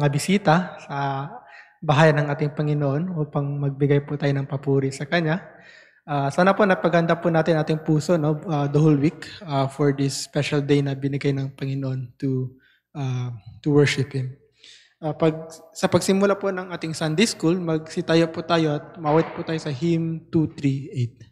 mga bisita sa bahay ng ating Panginoon upang magbigay po tayo ng papuri sa Kanya. Uh, sana po napaganda po natin ating puso no, uh, the whole week uh, for this special day na binigay ng Panginoon to, uh, to worship Him. Uh, pag, sa pagsimula po ng ating Sunday School, magsitayo po tayo at mawit po tayo sa Hymn 238.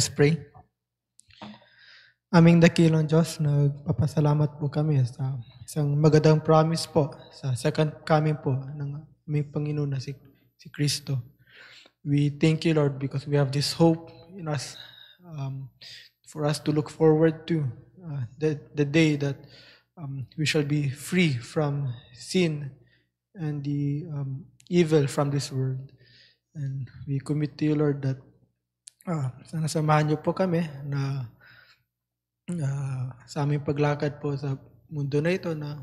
Let us pray. Aming dakilong Diyos, nagpapasalamat po kami sa isang magandang promise po sa second coming po ng aming Panginoon na si, si Kristo. We thank you, Lord, because we have this hope in us um, for us to look forward to uh, the, the day that um, we shall be free from sin and the um, evil from this world. And we commit to you, Lord, that Ah, sana samahan niyo po kami na uh, sa aming paglakad po sa mundo na ito na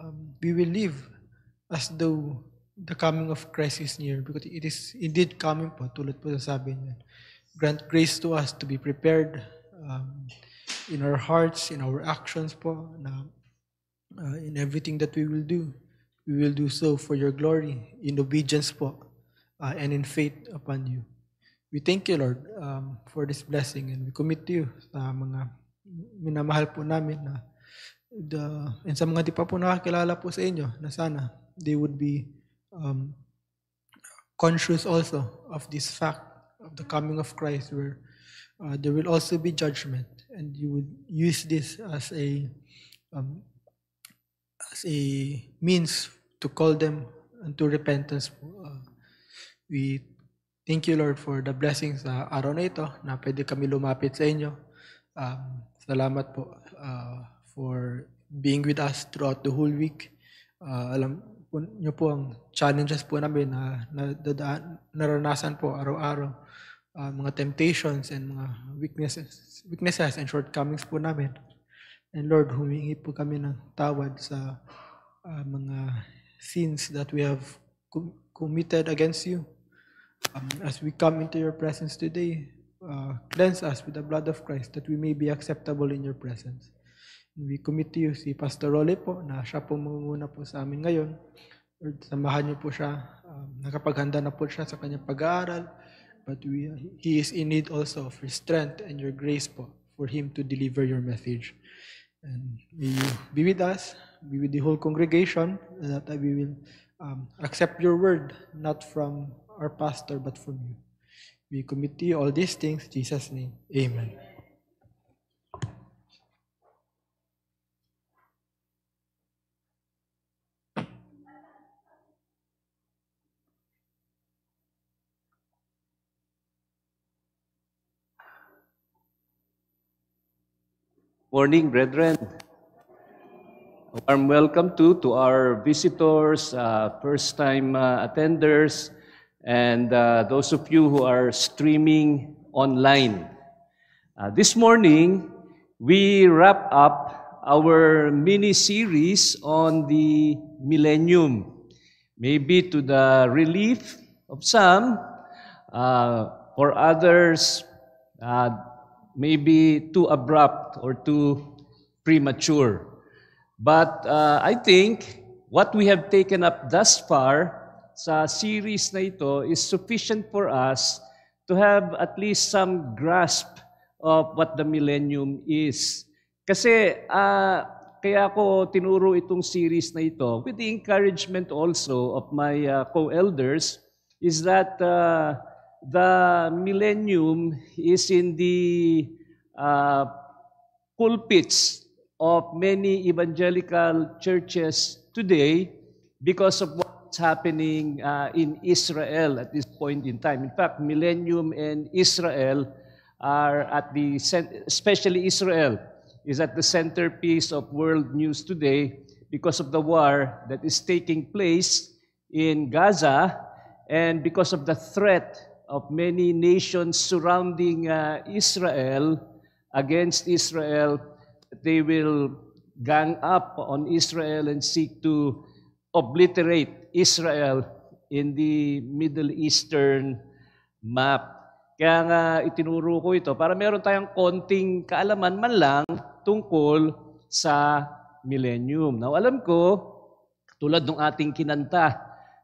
um, we will live as though the coming of Christ is near because it is indeed coming po tulad po sa sabi niya. Grant grace to us to be prepared um, in our hearts, in our actions po na uh, in everything that we will do. We will do so for your glory in obedience po uh, and in faith upon you. We thank you, Lord, um, for this blessing and we commit to you sa mga minamahal po namin na the, and sa mga di pa po nakakilala po sa inyo na sana they would be um, conscious also of this fact of the coming of Christ where uh, there will also be judgment and you would use this as a um, as a means to call them unto repentance. Uh, we Thank you, Lord, for the blessings sa araw na ito na pwede kami lumapit sa inyo. Um, salamat po uh, for being with us throughout the whole week. Uh, alam po nyo po ang challenges po namin na, na dadaan, naranasan po araw-araw. Uh, mga temptations and mga weaknesses, weaknesses and shortcomings po namin. And Lord, humingi po kami ng tawad sa uh, mga sins that we have committed against you. Um, as we come into your presence today, uh, cleanse us with the blood of Christ that we may be acceptable in your presence. And we commit to you si Pastor Role po na siya po muna po sa amin ngayon. Lord, samahan niyo po siya. Um, nakapaghanda na po siya sa kanyang pag-aaral. But we, he is in need also of your strength and your grace po for him to deliver your message. And may you be with us, be with the whole congregation, that we will um, accept your word, not from our pastor, but from you. We commit to you all these things, Jesus' name. Amen. Morning, brethren. A warm welcome to, to our visitors, uh, first time uh, attenders, and uh, those of you who are streaming online. Uh, this morning, we wrap up our mini series on the millennium. Maybe to the relief of some, uh, for others, uh, maybe too abrupt or too premature. But uh, I think what we have taken up thus far sa series na ito is sufficient for us to have at least some grasp of what the millennium is. Kasi uh, kaya ako tinuro itong series na ito with the encouragement also of my uh, co-elders is that uh, the millennium is in the uh, pulpits of many evangelical churches today because of what what's happening uh, in Israel at this point in time. In fact, Millennium and Israel are at the, especially Israel, is at the centerpiece of world news today because of the war that is taking place in Gaza and because of the threat of many nations surrounding uh, Israel against Israel. They will gang up on Israel and seek to obliterate Israel in the Middle Eastern map. Kaya nga itinuro ko ito para meron tayong konting kaalaman man lang tungkol sa millennium. Now alam ko, tulad ng ating kinanta,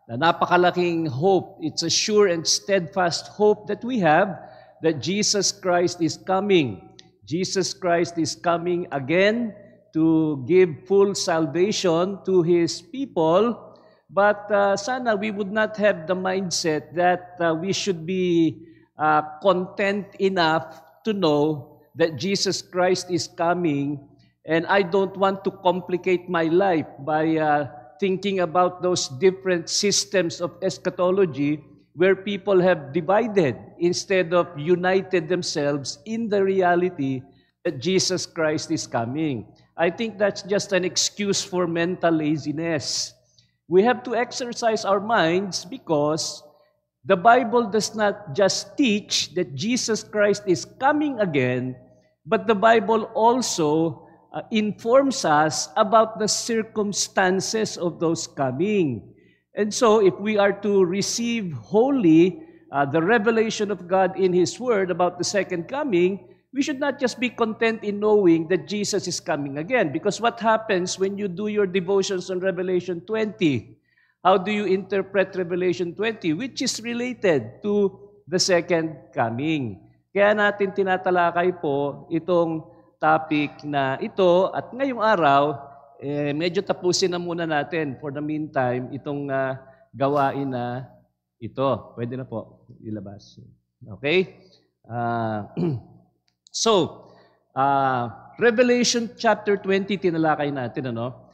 na napakalaking hope. It's a sure and steadfast hope that we have that Jesus Christ is coming. Jesus Christ is coming again to give full salvation to His people, but uh, sana we would not have the mindset that uh, we should be uh, content enough to know that Jesus Christ is coming and I don't want to complicate my life by uh, thinking about those different systems of eschatology where people have divided instead of united themselves in the reality that Jesus Christ is coming. I think that's just an excuse for mental laziness. We have to exercise our minds because the Bible does not just teach that Jesus Christ is coming again, but the Bible also uh, informs us about the circumstances of those coming. And so, if we are to receive wholly uh, the revelation of God in His Word about the second coming, we should not just be content in knowing that Jesus is coming again. Because what happens when you do your devotions on Revelation 20? How do you interpret Revelation 20, which is related to the second coming? Kaya natin tinatalakay po itong topic na ito at ngayong araw, eh, medyo tapusin na muna natin for the meantime itong uh, gawain na ito. Pwede na po ilabas. Okay? Uh, So, uh, Revelation chapter 20, tinalakay natin, ano?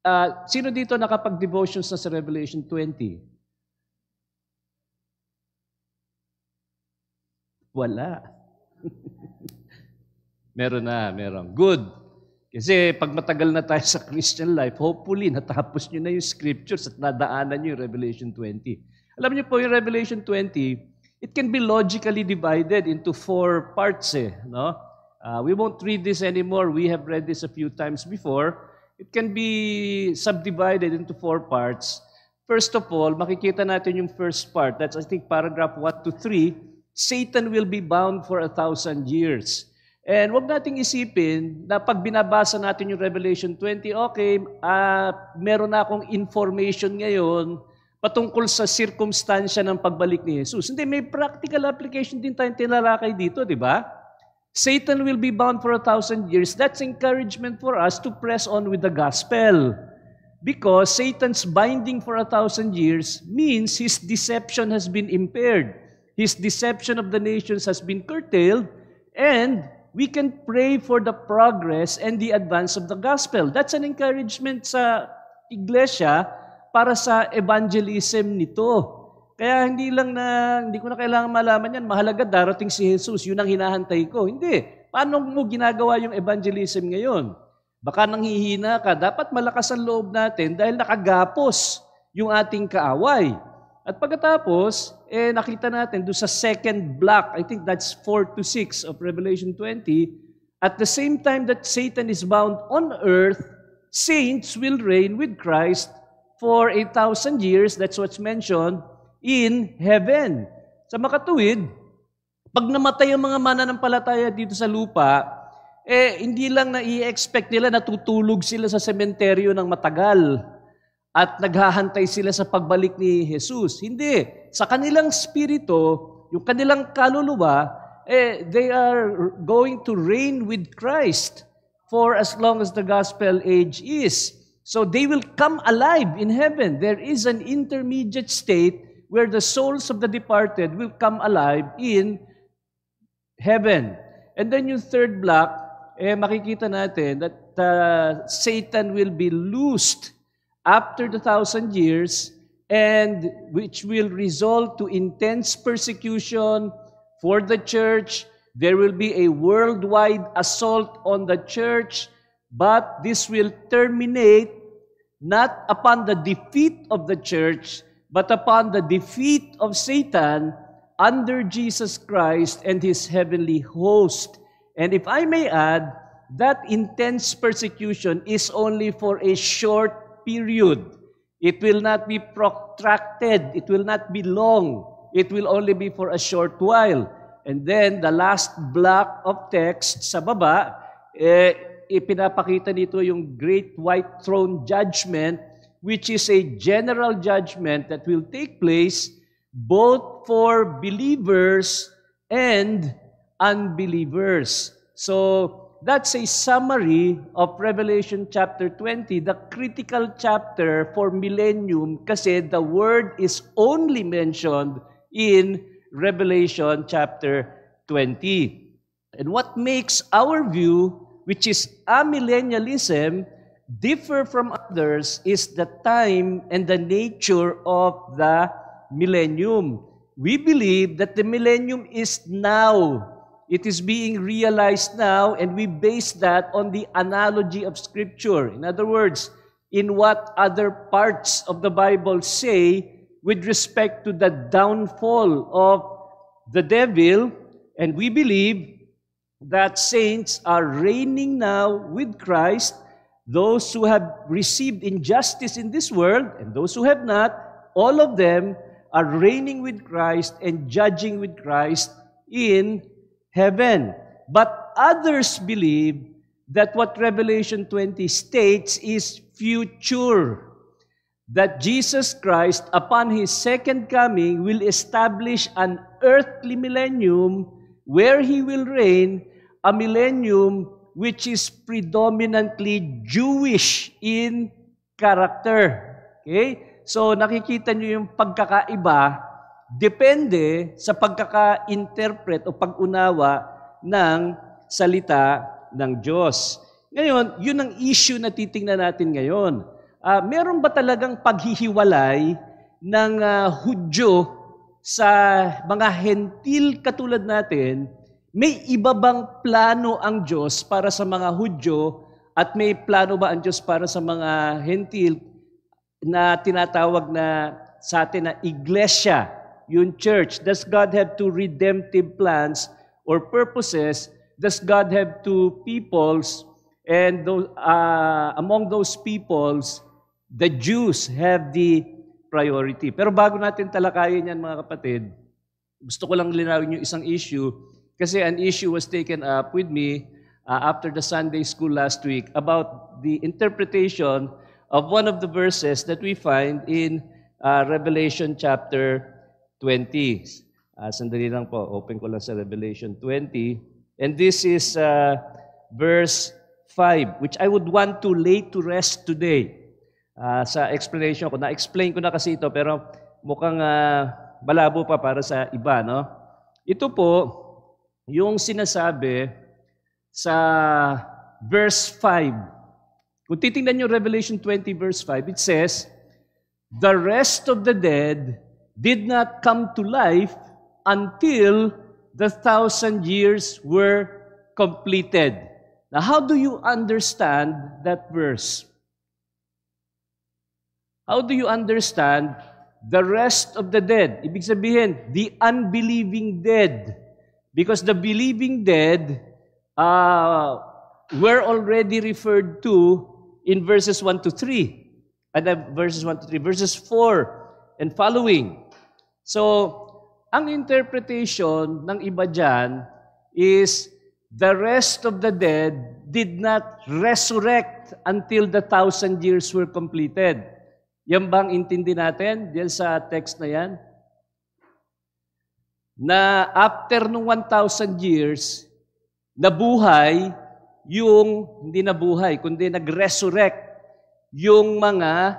Uh, sino dito nakapag-devotions na sa Revelation 20? Wala. meron na, meron. Good. Kasi pag matagal na tayo sa Christian life, hopefully natapos nyo na yung scriptures at nadaanan nyo yung Revelation 20. Alam nyo po, yung Revelation 20, it can be logically divided into four parts. Eh, no? Uh, we won't read this anymore. We have read this a few times before. It can be subdivided into four parts. First of all, makikita natin yung first part. That's, I think, paragraph 1 to 3. Satan will be bound for a thousand years. And wag nating isipin na pag binabasa natin yung Revelation 20, okay, uh, meron na akong information ngayon patungkol sa sirkumstansya ng pagbalik ni Jesus. Hindi, may practical application din tayong tinalakay dito, di ba? Satan will be bound for a thousand years. That's encouragement for us to press on with the gospel. Because Satan's binding for a thousand years means his deception has been impaired. His deception of the nations has been curtailed. And we can pray for the progress and the advance of the gospel. That's an encouragement sa iglesia para sa evangelism nito. Kaya hindi lang na, hindi ko na kailangan malaman yan, mahalaga darating si Jesus, yun ang hinahantay ko. Hindi. Paano mo ginagawa yung evangelism ngayon? Baka nanghihina ka, dapat malakas ang loob natin dahil nakagapos yung ating kaaway. At pagkatapos, eh, nakita natin doon sa second block, I think that's 4 to 6 of Revelation 20, at the same time that Satan is bound on earth, saints will reign with Christ for a thousand years, that's what's mentioned, in heaven. Sa makatuwid, pag namatay ang mga mananampalataya dito sa lupa, eh hindi lang na expect nila na tutulog sila sa sementeryo ng matagal at naghahantay sila sa pagbalik ni Jesus. Hindi. Sa kanilang spirito, yung kanilang kaluluwa, eh, they are going to reign with Christ for as long as the gospel age is. So they will come alive in heaven. There is an intermediate state where the souls of the departed will come alive in heaven. And then yung third block, eh, makikita natin that uh, Satan will be loosed after the thousand years and which will result to intense persecution for the church. There will be a worldwide assault on the church but this will terminate not upon the defeat of the church, but upon the defeat of Satan under Jesus Christ and his heavenly host. And if I may add, that intense persecution is only for a short period. It will not be protracted, it will not be long, it will only be for a short while. And then the last block of text sa baba, eh, ipinapakita dito yung Great White Throne Judgment, which is a general judgment that will take place both for believers and unbelievers. So, that's a summary of Revelation chapter 20, the critical chapter for millennium kasi the word is only mentioned in Revelation chapter 20. And what makes our view which is amillennialism, differ from others is the time and the nature of the millennium. We believe that the millennium is now. It is being realized now, and we base that on the analogy of Scripture. In other words, in what other parts of the Bible say with respect to the downfall of the devil, and we believe that saints are reigning now with Christ, those who have received injustice in this world and those who have not, all of them are reigning with Christ and judging with Christ in heaven. But others believe that what Revelation 20 states is future. That Jesus Christ, upon his second coming, will establish an earthly millennium where he will reign a millennium which is predominantly Jewish in character. Okay? So nakikita niyo yung pagkakaiba depende sa pagkaka-interpret o pag-unawa ng salita ng Diyos. Ngayon, yun ang issue na titingnan natin ngayon. Uh, meron ba talagang paghihiwalay ng uh, Hudyo sa mga hentil katulad natin, may iba bang plano ang Diyos para sa mga Hudyo at may plano ba ang Diyos para sa mga hentil na tinatawag na sa atin na iglesia, yung church? Does God have two redemptive plans or purposes? Does God have two peoples? And those, uh, among those peoples, the Jews have the priority. Pero bago natin talakayin yan mga kapatid, gusto ko lang linawin yung isang issue kasi an issue was taken up with me uh, after the Sunday school last week about the interpretation of one of the verses that we find in uh, Revelation chapter 20. Uh, sandali lang po, open ko lang sa Revelation 20. And this is uh, verse 5, which I would want to lay to rest today uh, sa explanation ko. Na-explain ko na kasi ito pero mukhang uh, malabo pa para sa iba. No? Ito po, yung sinasabi sa verse 5. Kung titingnan nyo Revelation 20 verse 5, it says, The rest of the dead did not come to life until the thousand years were completed. Now, how do you understand that verse? How do you understand the rest of the dead? Ibig sabihin, the unbelieving dead. Because the believing dead uh, were already referred to in verses 1 to 3. And then verses 1 to 3, verses 4 and following. So, ang interpretation ng iba dyan is the rest of the dead did not resurrect until the thousand years were completed. Yan bang intindi natin diyan sa text na yan? Na after nung 1,000 years, nabuhay yung, hindi nabuhay, kundi nag-resurrect yung mga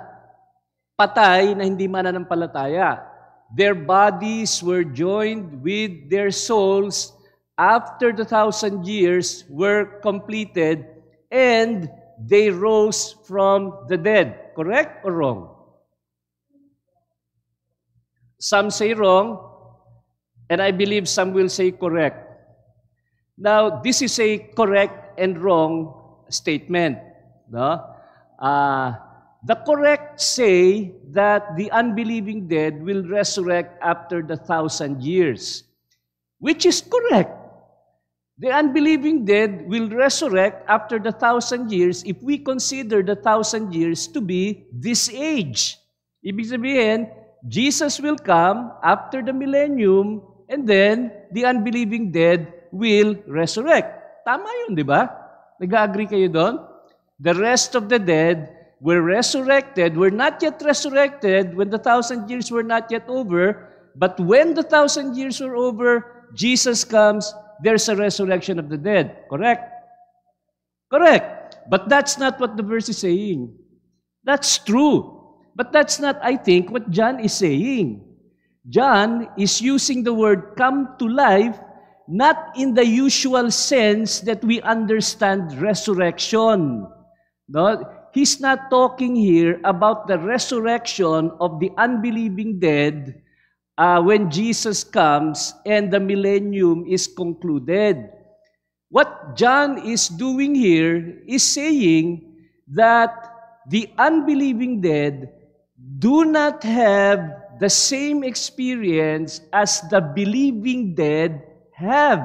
patay na hindi mananampalataya. Their bodies were joined with their souls after the thousand years were completed and they rose from the dead. Correct or wrong? Some say wrong, and I believe some will say correct. Now, this is a correct and wrong statement. No? Uh, the correct say that the unbelieving dead will resurrect after the thousand years, which is correct. The unbelieving dead will resurrect after the thousand years if we consider the thousand years to be this age. Ibig sabihin, Jesus will come after the millennium and then the unbelieving dead will resurrect. Tama yun, di ba? Nag-agree kayo doon? The rest of the dead were resurrected, were not yet resurrected when the thousand years were not yet over, but when the thousand years were over, Jesus comes, there's a resurrection of the dead. Correct? Correct. But that's not what the verse is saying. That's true. But that's not, I think, what John is saying. John is using the word come to life not in the usual sense that we understand resurrection. No? He's not talking here about the resurrection of the unbelieving dead uh, when Jesus comes and the millennium is concluded. What John is doing here is saying that the unbelieving dead do not have the same experience as the believing dead have.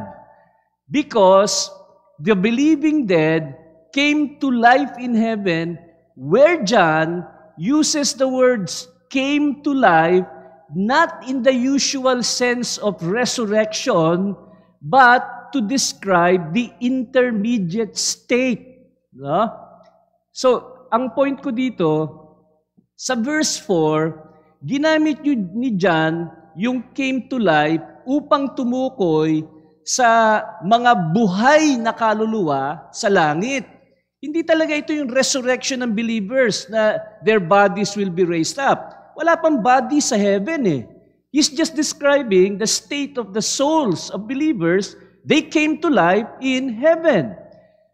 Because the believing dead came to life in heaven, where John uses the words came to life not in the usual sense of resurrection, but to describe the intermediate state. No? So, ang point ko dito, sa verse 4, ginamit ni John yung came to life upang tumukoy sa mga buhay na kaluluwa sa langit. Hindi talaga ito yung resurrection ng believers na their bodies will be raised up. Wala pang body sa heaven eh. He's just describing the state of the souls of believers. They came to life in heaven.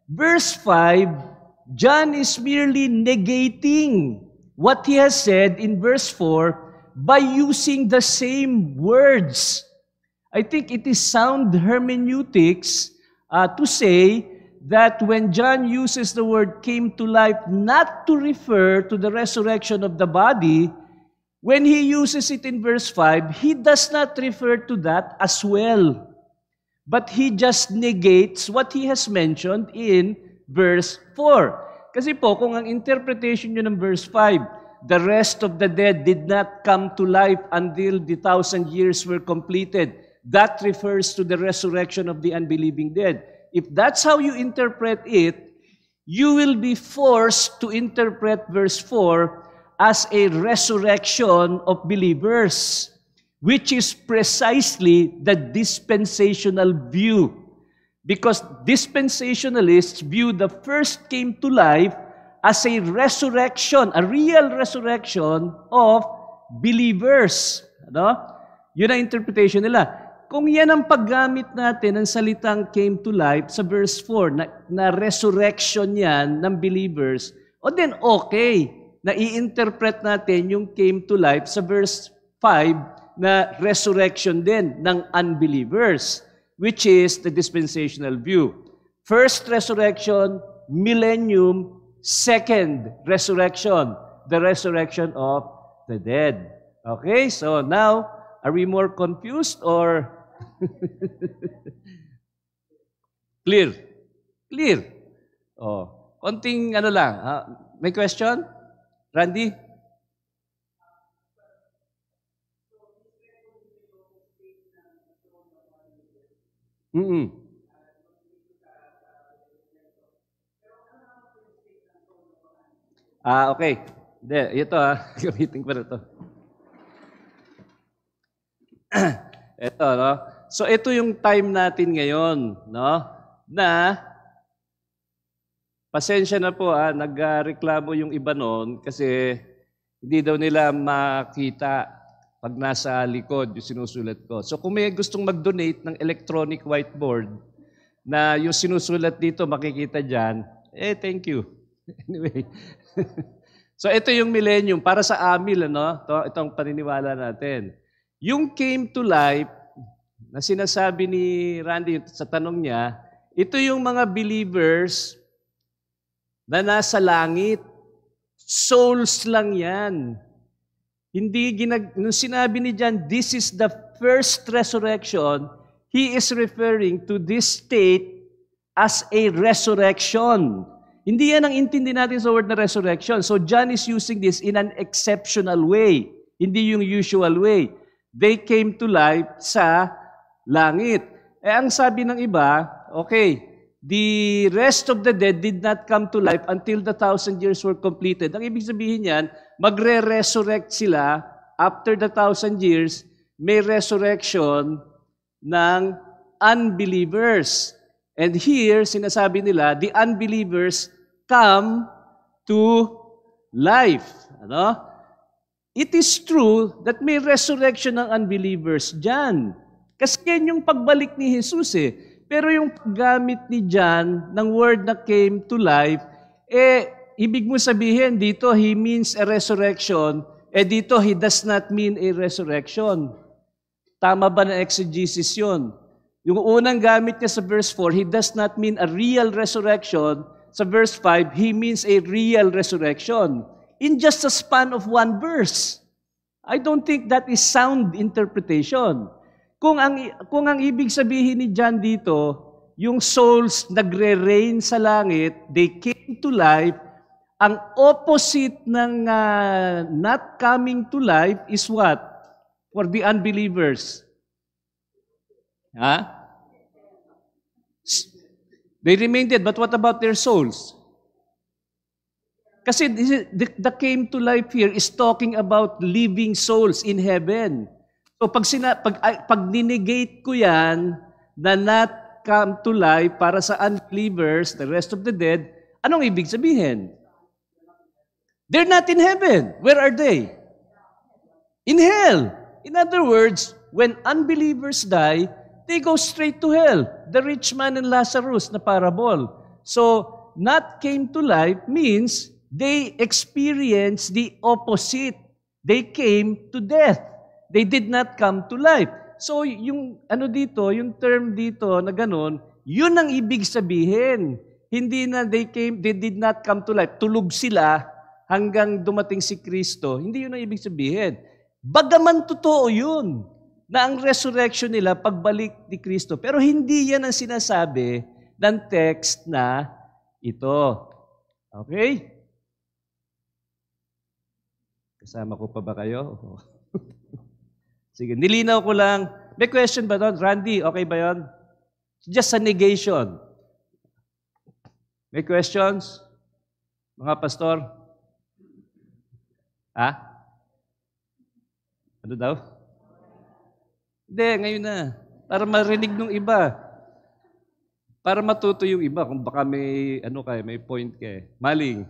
Verse 5, John is merely negating what he has said in verse 4 by using the same words. I think it is sound hermeneutics uh, to say that when John uses the word came to life not to refer to the resurrection of the body, when he uses it in verse 5, he does not refer to that as well. But he just negates what he has mentioned in verse 4. Kasi po, kung ang interpretation nyo ng verse 5, the rest of the dead did not come to life until the thousand years were completed. That refers to the resurrection of the unbelieving dead. If that's how you interpret it, you will be forced to interpret verse 4 as a resurrection of believers, which is precisely the dispensational view Because dispensationalists view the first came to life as a resurrection, a real resurrection of believers. Ano? Yun ang interpretation nila. Kung yan ang paggamit natin ng salitang came to life sa verse 4, na, na resurrection yan ng believers, o then okay, na i-interpret natin yung came to life sa verse 5 na resurrection din ng unbelievers which is the dispensational view. First resurrection, millennium, second resurrection, the resurrection of the dead. Okay, so now, are we more confused or clear? Clear. Oh, konting ano lang, ha? Ah, may question? Randy? Mm-mm. Ah, okay. De, ito ha. Ah. Gamitin ko na ito. ito, no? So, ito yung time natin ngayon, no? Na, pasensya na po ah, nagreklamo yung iba noon kasi hindi daw nila makita pag nasa likod yung sinusulat ko. So kung may gustong mag-donate ng electronic whiteboard na yung sinusulat dito makikita dyan, eh thank you. Anyway. so ito yung millennium para sa Amil, ano? Ito, itong paniniwala natin. Yung came to life na sinasabi ni Randy sa tanong niya, ito yung mga believers na nasa langit. Souls lang yan. Hindi ginag nung sinabi ni John, this is the first resurrection, he is referring to this state as a resurrection. Hindi yan ang intindi natin sa word na resurrection. So John is using this in an exceptional way. Hindi yung usual way. They came to life sa langit. Eh ang sabi ng iba, okay, the rest of the dead did not come to life until the thousand years were completed. Ang ibig sabihin niyan, magre-resurrect sila after the thousand years, may resurrection ng unbelievers. And here, sinasabi nila, the unbelievers come to life. Ano? It is true that may resurrection ng unbelievers dyan. Kasi yan yung pagbalik ni Jesus eh. Pero yung gamit ni John ng word na came to life, eh, ibig mo sabihin dito, he means a resurrection, eh dito, he does not mean a resurrection. Tama ba na exegesis yun? Yung unang gamit niya sa verse 4, he does not mean a real resurrection. Sa verse 5, he means a real resurrection. In just a span of one verse. I don't think that is sound interpretation. Kung ang, kung ang ibig sabihin ni John dito, yung souls nagre-reign sa langit, they came to life, ang opposite ng uh, not coming to life is what? For the unbelievers. Ha? Huh? They remain dead, but what about their souls? Kasi the, the came to life here is talking about living souls in heaven. So pag, sina, pag, pag ninegate ko yan, na not come to life para sa unbelievers, the rest of the dead, anong ibig sabihin? They're not in heaven. Where are they? In hell. In other words, when unbelievers die, they go straight to hell. The rich man and Lazarus na parable. So, not came to life means they experience the opposite. They came to death. They did not come to life. So yung ano dito, yung term dito na ganun, yun ang ibig sabihin. Hindi na they came, they did not come to life. Tulog sila hanggang dumating si Kristo. Hindi yun ang ibig sabihin. Bagaman totoo yun na ang resurrection nila pagbalik ni Kristo. Pero hindi yan ang sinasabi ng text na ito. Okay? Kasama ko pa ba kayo? Sige, nilinaw ko lang. May question ba doon? Randy, okay ba yon? Just a negation. May questions? Mga pastor? Ha? Ano daw? Hindi, ngayon na. Para marinig ng iba. Para matuto yung iba kung baka may, ano kay, may point kay. Maling.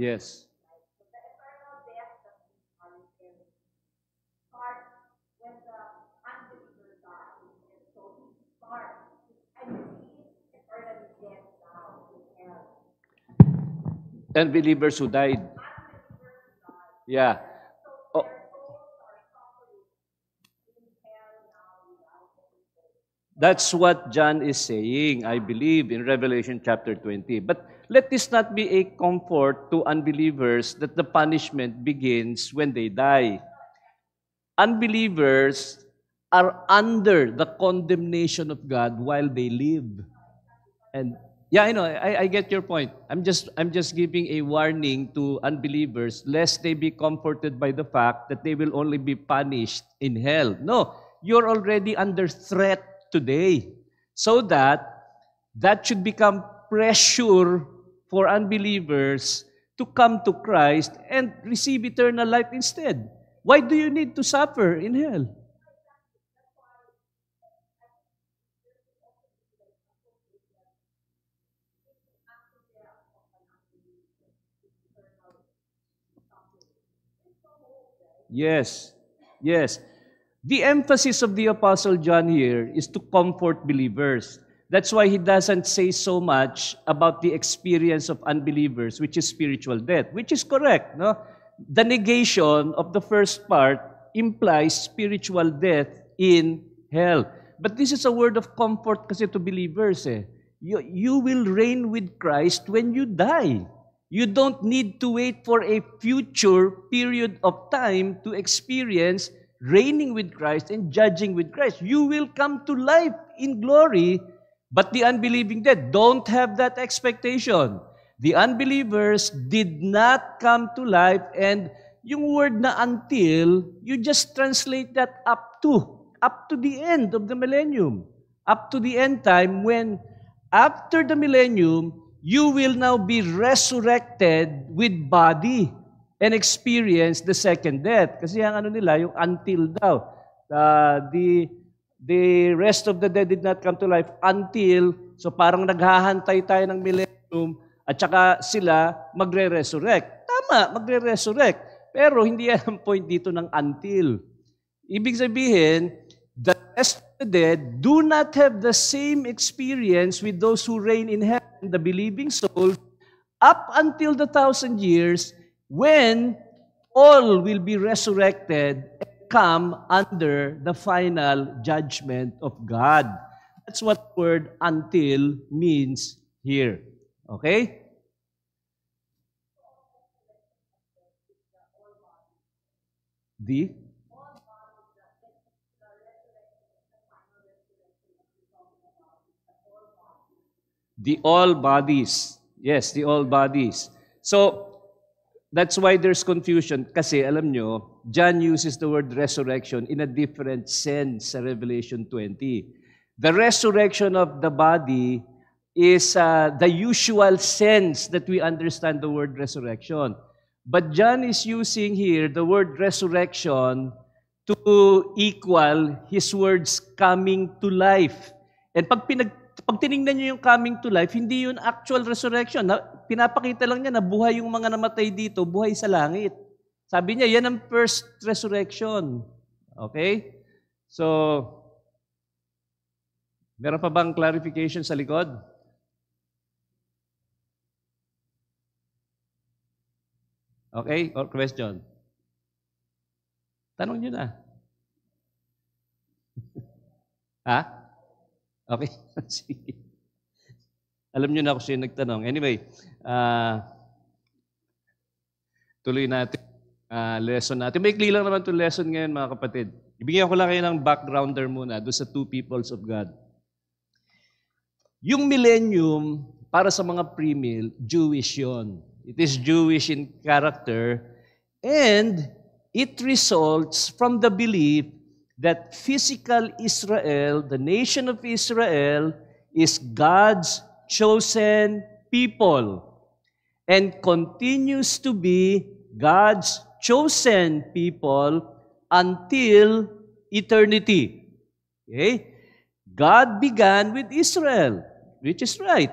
Yes. And believers who died. Yeah. Oh. That's what John is saying, I believe, in Revelation chapter 20. But let this not be a comfort to unbelievers that the punishment begins when they die. Unbelievers are under the condemnation of God while they live. And yeah, I know, I, I get your point. I'm just, I'm just giving a warning to unbelievers lest they be comforted by the fact that they will only be punished in hell. No, you're already under threat today. So that that should become pressure for unbelievers to come to Christ and receive eternal life instead. Why do you need to suffer in hell? Yes, yes. The emphasis of the Apostle John here is to comfort believers. That's why he doesn't say so much about the experience of unbelievers, which is spiritual death, which is correct. No? The negation of the first part implies spiritual death in hell. But this is a word of comfort kasi to believers. Eh. You, you will reign with Christ when you die. You don't need to wait for a future period of time to experience reigning with Christ and judging with Christ. You will come to life in glory But the unbelieving dead don't have that expectation. The unbelievers did not come to life and yung word na until, you just translate that up to, up to the end of the millennium, up to the end time when after the millennium, you will now be resurrected with body and experience the second death. Kasi ang ano nila, yung until daw. Uh, the the rest of the dead did not come to life until, so parang naghahantay tayo ng millennium at saka sila magre-resurrect. Tama, magre-resurrect. Pero hindi yan ang point dito ng until. Ibig sabihin, the rest of the dead do not have the same experience with those who reign in heaven, the believing soul, up until the thousand years when all will be resurrected come under the final judgment of God. That's what word until means here. Okay? The the all bodies. Yes, the all bodies. So, that's why there's confusion. Kasi alam nyo, John uses the word resurrection in a different sense sa Revelation 20. The resurrection of the body is uh, the usual sense that we understand the word resurrection. But John is using here the word resurrection to equal his words coming to life. And pag, pinag, pag tinignan nyo yung coming to life, hindi yun actual resurrection. Na, pinapakita lang niya na buhay yung mga namatay dito, buhay sa langit. Sabi niya, yan ang first resurrection. Okay? So, meron pa bang clarification sa likod? Okay? Or question? Tanong niyo na. ha? Okay. Sige. Alam niyo na ako siya nagtanong. Anyway, uh, tuloy natin uh, lesson natin. Maikli lang naman itong lesson ngayon, mga kapatid. Ibigyan ko lang kayo ng backgrounder muna doon sa two peoples of God. Yung millennium, para sa mga premill, Jewish yon. It is Jewish in character and it results from the belief that physical Israel, the nation of Israel, is God's chosen people and continues to be God's chosen people until eternity. Okay? God began with Israel, which is right.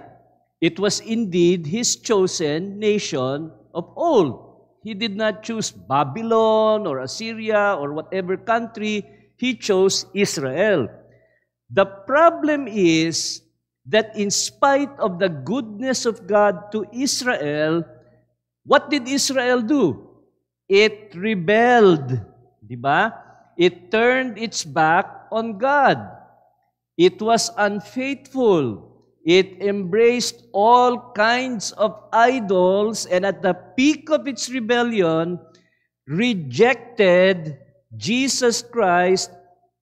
It was indeed his chosen nation of old. He did not choose Babylon or Assyria or whatever country. He chose Israel. The problem is that in spite of the goodness of God to Israel, what did Israel do? It rebelled. Di ba? It turned its back on God. It was unfaithful. It embraced all kinds of idols and at the peak of its rebellion, rejected Jesus Christ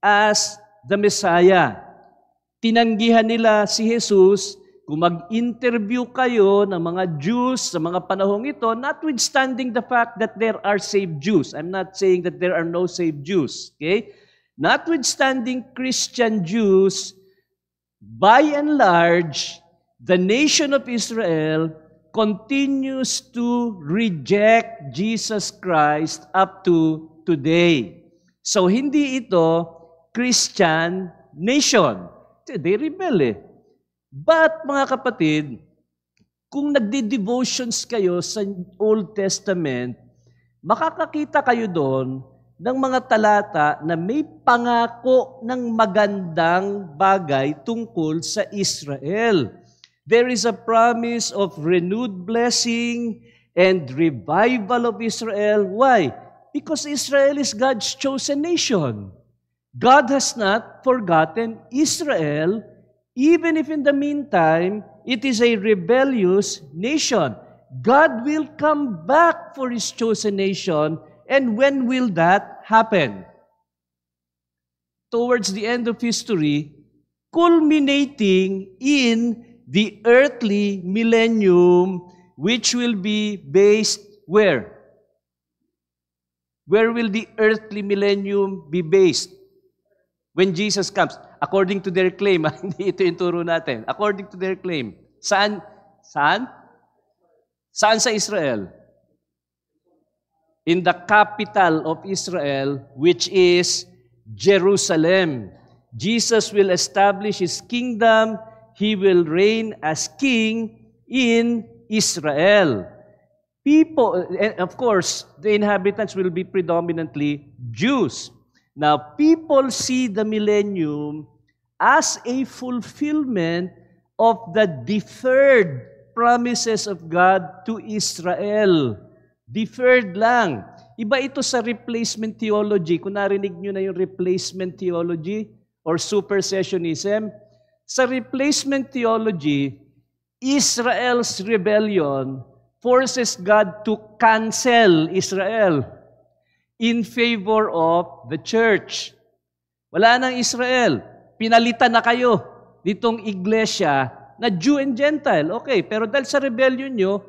as the Messiah. Tinanggihan nila si Jesus kung mag-interview kayo ng mga Jews sa mga panahong ito, notwithstanding the fact that there are saved Jews. I'm not saying that there are no saved Jews. Okay? Notwithstanding Christian Jews, by and large, the nation of Israel continues to reject Jesus Christ up to today. So, hindi ito Christian nation. They rebel eh. But mga kapatid, kung nagde-devotions kayo sa Old Testament, makakakita kayo doon ng mga talata na may pangako ng magandang bagay tungkol sa Israel. There is a promise of renewed blessing and revival of Israel. Why? Because Israel is God's chosen nation. God has not forgotten Israel Even if in the meantime, it is a rebellious nation. God will come back for His chosen nation. And when will that happen? Towards the end of history, culminating in the earthly millennium, which will be based where? Where will the earthly millennium be based? When Jesus comes. According to their claim, ah, hindi ito yung turo natin. According to their claim. Saan? Saan? Saan sa Israel? In the capital of Israel, which is Jerusalem. Jesus will establish His kingdom. He will reign as king in Israel. People, and eh, of course, the inhabitants will be predominantly Jews. Now, people see the millennium as a fulfillment of the deferred promises of God to Israel. Deferred lang. Iba ito sa replacement theology. Kung narinig nyo na yung replacement theology or supersessionism, sa replacement theology, Israel's rebellion forces God to cancel Israel in favor of the church. Wala nang Israel pinalitan na kayo ditong iglesia na Jew and Gentile. Okay, pero dahil sa rebellion nyo,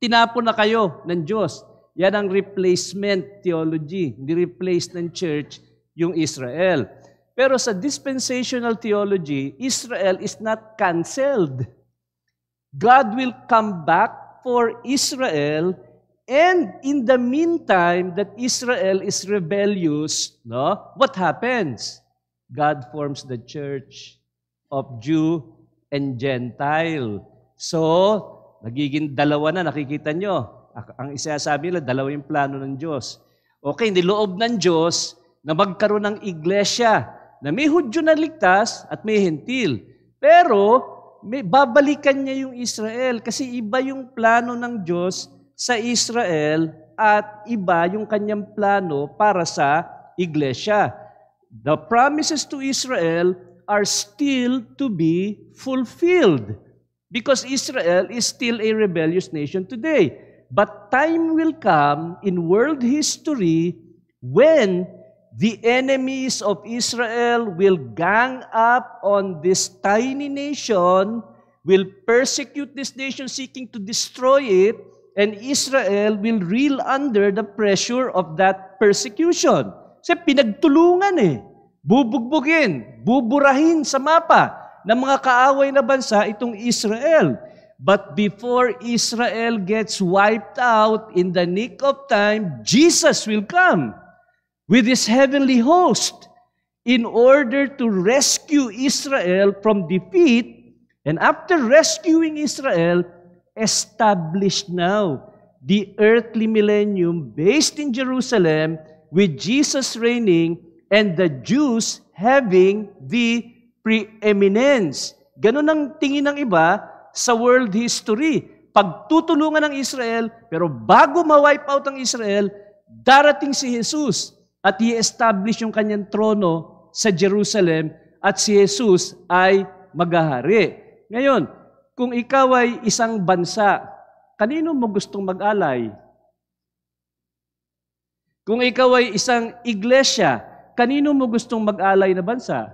tinapon na kayo ng Diyos. Yan ang replacement theology. Ni-replace ng church yung Israel. Pero sa dispensational theology, Israel is not canceled. God will come back for Israel and in the meantime that Israel is rebellious, no? What happens? God forms the church of Jew and Gentile. So, nagiging dalawa na, nakikita nyo. Ang isasabi nila, dalawa yung plano ng Diyos. Okay, niloob ng Diyos na magkaroon ng iglesia na may Hudyo na ligtas at may Hentil. Pero, may, babalikan niya yung Israel kasi iba yung plano ng Diyos sa Israel at iba yung kanyang plano para sa iglesia the promises to Israel are still to be fulfilled because Israel is still a rebellious nation today. But time will come in world history when the enemies of Israel will gang up on this tiny nation, will persecute this nation seeking to destroy it, and Israel will reel under the pressure of that persecution. Kasi pinagtulungan eh. Bubugbugin, buburahin sa mapa ng mga kaaway na bansa itong Israel. But before Israel gets wiped out in the nick of time, Jesus will come with his heavenly host in order to rescue Israel from defeat. And after rescuing Israel, establish now the earthly millennium based in Jerusalem with Jesus reigning and the Jews having the preeminence. Ganun ang tingin ng iba sa world history. Pagtutulungan ng Israel, pero bago ma-wipe out ang Israel, darating si Jesus at i-establish yung kanyang trono sa Jerusalem at si Jesus ay maghahari. Ngayon, kung ikaw ay isang bansa, kanino mo gustong mag-alay? Kung ikaw ay isang iglesia, kanino mo gustong mag-alay na bansa?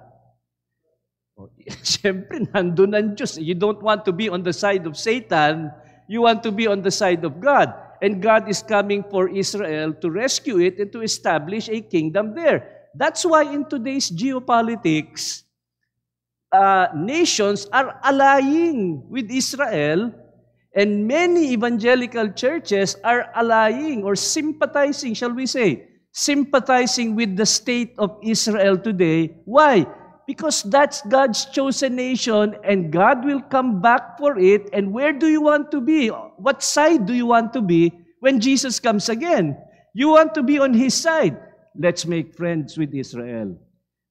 Oh, Siyempre, nandun ang Diyos. You don't want to be on the side of Satan. You want to be on the side of God. And God is coming for Israel to rescue it and to establish a kingdom there. That's why in today's geopolitics, uh, nations are allying with Israel And many evangelical churches are allying or sympathizing, shall we say, sympathizing with the state of Israel today. Why? Because that's God's chosen nation and God will come back for it. And where do you want to be? What side do you want to be when Jesus comes again? You want to be on His side. Let's make friends with Israel.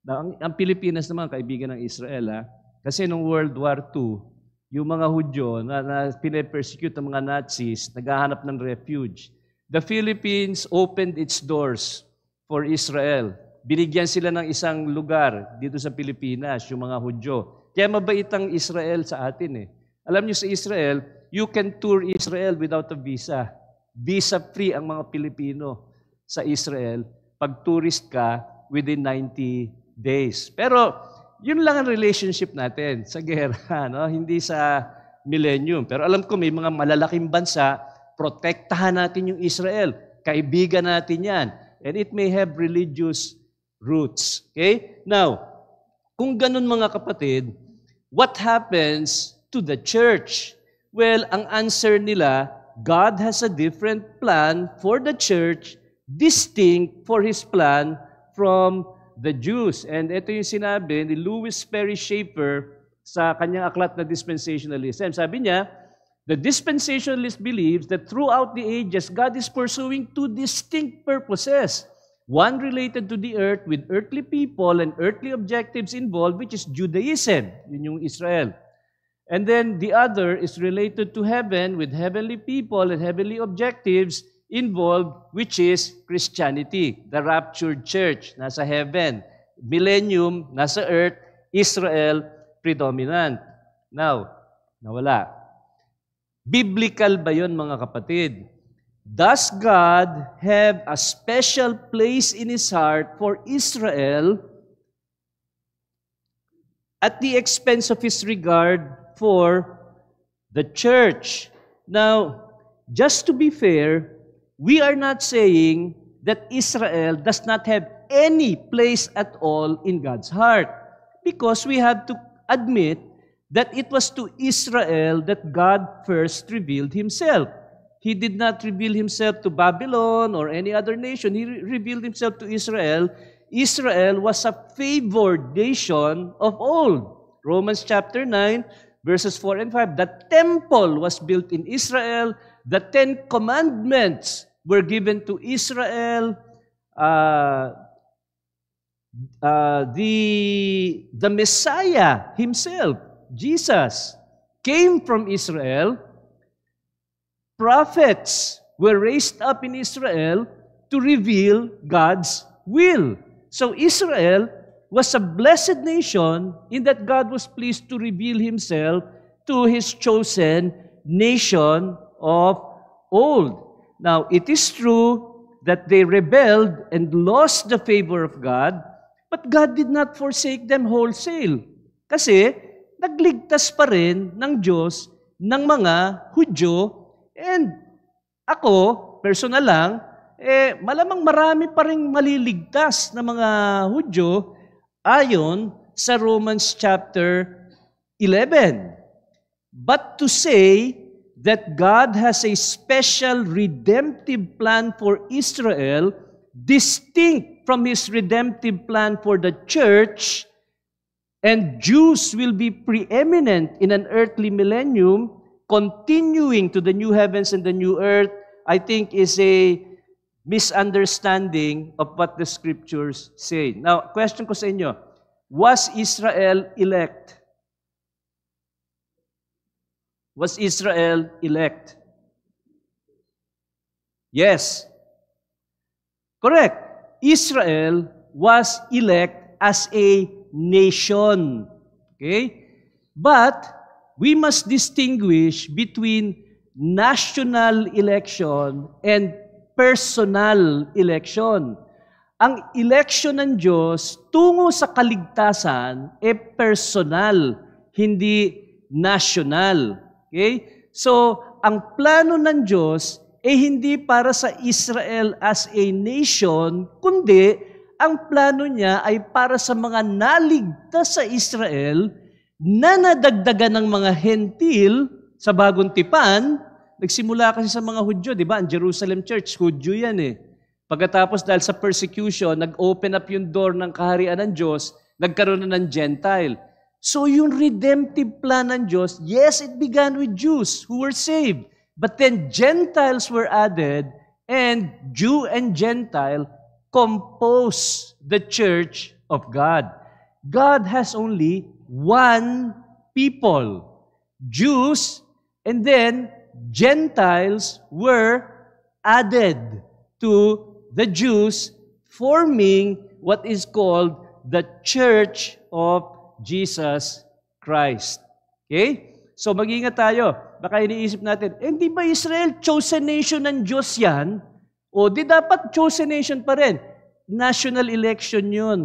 Ang, ang Pilipinas naman, kaibigan ng Israel, ha? kasi nung World War II, yung mga Hudyo na, na pinapersecute ng mga Nazis, naghahanap ng refuge. The Philippines opened its doors for Israel. Binigyan sila ng isang lugar dito sa Pilipinas, yung mga Hudyo. Kaya mabait ang Israel sa atin eh. Alam niyo sa Israel, you can tour Israel without a visa. Visa-free ang mga Pilipino sa Israel pag tourist ka within 90 days. Pero yun lang ang relationship natin sa gera, no? hindi sa millennium. Pero alam ko may mga malalaking bansa, protektahan natin yung Israel. Kaibigan natin yan. And it may have religious roots. Okay? Now, kung ganun mga kapatid, what happens to the church? Well, ang answer nila, God has a different plan for the church, distinct for His plan from the Jews. And ito yung sinabi ni Louis Perry Shaper sa kanyang aklat na dispensationalism. Sabi niya, the dispensationalist believes that throughout the ages, God is pursuing two distinct purposes. One related to the earth with earthly people and earthly objectives involved, which is Judaism, yun yung Israel. And then the other is related to heaven with heavenly people and heavenly objectives, involved, which is Christianity, the raptured church, nasa heaven. Millennium, nasa earth, Israel, predominant. Now, nawala. Biblical ba yon mga kapatid? Does God have a special place in His heart for Israel at the expense of His regard for the church? Now, just to be fair, We are not saying that Israel does not have any place at all in God's heart because we have to admit that it was to Israel that God first revealed himself. He did not reveal himself to Babylon or any other nation. He re- revealed himself to Israel. Israel was a favored nation of old. Romans chapter 9, verses 4 and 5. The temple was built in Israel. The Ten Commandments were given to Israel. Uh, uh, the, the Messiah himself, Jesus, came from Israel. Prophets were raised up in Israel to reveal God's will. So Israel was a blessed nation in that God was pleased to reveal himself to his chosen nation of old. Now, it is true that they rebelled and lost the favor of God, but God did not forsake them wholesale. Kasi, nagligtas pa rin ng Diyos ng mga Hudyo and ako, personal lang, eh, malamang marami pa rin maliligtas na mga Hudyo ayon sa Romans chapter 11. But to say that God has a special redemptive plan for Israel, distinct from his redemptive plan for the church, and Jews will be preeminent in an earthly millennium, continuing to the new heavens and the new earth, I think is a misunderstanding of what the scriptures say. Now, question ko sa inyo, was Israel elect? Was Israel elect? Yes. Correct. Israel was elect as a nation. Okay? But we must distinguish between national election and personal election. Ang election ng Diyos tungo sa kaligtasan e personal, hindi national. Okay? So, ang plano ng Diyos ay hindi para sa Israel as a nation, kundi ang plano niya ay para sa mga naligtas sa Israel na nadagdagan ng mga hentil sa bagong tipan. Nagsimula kasi sa mga Hudyo, di ba? Ang Jerusalem Church, Hudyo yan eh. Pagkatapos dahil sa persecution, nag-open up yung door ng kaharian ng Diyos, nagkaroon na ng Gentile. So yung redemptive plan ng Diyos, yes, it began with Jews who were saved. But then Gentiles were added and Jew and Gentile compose the church of God. God has only one people. Jews and then Gentiles were added to the Jews forming what is called the church of Jesus Christ. Okay? So mag-ingat tayo. Baka iniisip natin, eh ba Israel, chosen nation ng Diyos yan? O di dapat chosen nation pa rin? National election yun.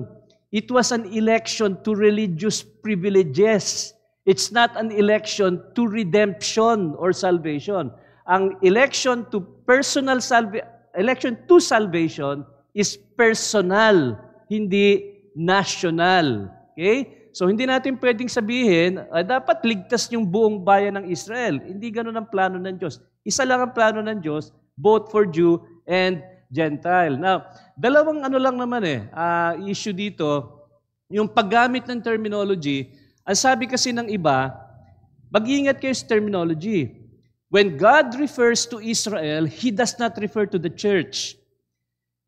It was an election to religious privileges. It's not an election to redemption or salvation. Ang election to personal salvation, election to salvation is personal, hindi national. Okay? So hindi natin pwedeng sabihin, ah, dapat ligtas yung buong bayan ng Israel. Hindi ganun ang plano ng Diyos. Isa lang ang plano ng Diyos, both for Jew and Gentile. Now, dalawang ano lang naman eh, uh, issue dito, yung paggamit ng terminology, ang sabi kasi ng iba, mag-iingat kayo sa terminology. When God refers to Israel, He does not refer to the church.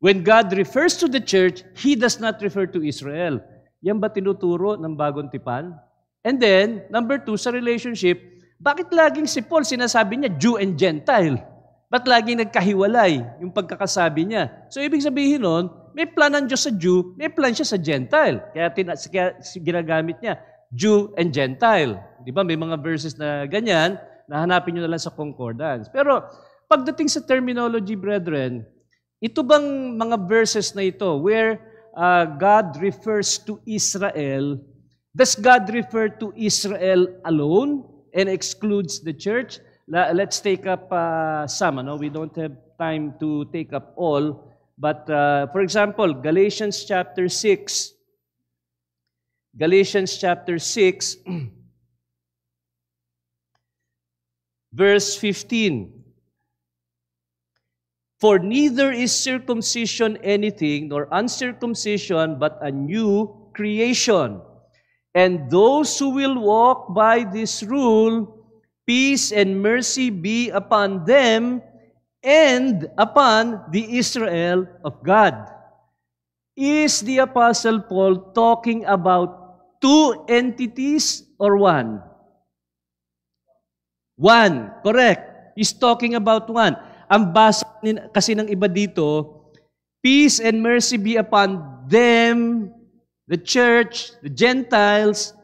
When God refers to the church, He does not refer to Israel. Yan ba tinuturo ng bagong tipan? And then, number two, sa relationship, bakit laging si Paul sinasabi niya Jew and Gentile? Ba't laging nagkahiwalay yung pagkakasabi niya? So, ibig sabihin nun, may plan ng Diyos sa Jew, may plan siya sa Gentile. Kaya, tina, kaya ginagamit niya, Jew and Gentile. Di ba? May mga verses na ganyan, nahanapin nyo na lang sa concordance. Pero, pagdating sa terminology, brethren, ito bang mga verses na ito where uh, God refers to Israel, does God refer to Israel alone and excludes the church? Let's take up uh, some. No? We don't have time to take up all. But uh, for example, Galatians chapter 6. Galatians chapter 6, verse 15. For neither is circumcision anything, nor uncircumcision, but a new creation. And those who will walk by this rule, peace and mercy be upon them and upon the Israel of God. Is the Apostle Paul talking about two entities or one? One, correct. He's talking about one. ang basa kasi ng iba dito, Peace and mercy be upon them, the church, the Gentiles,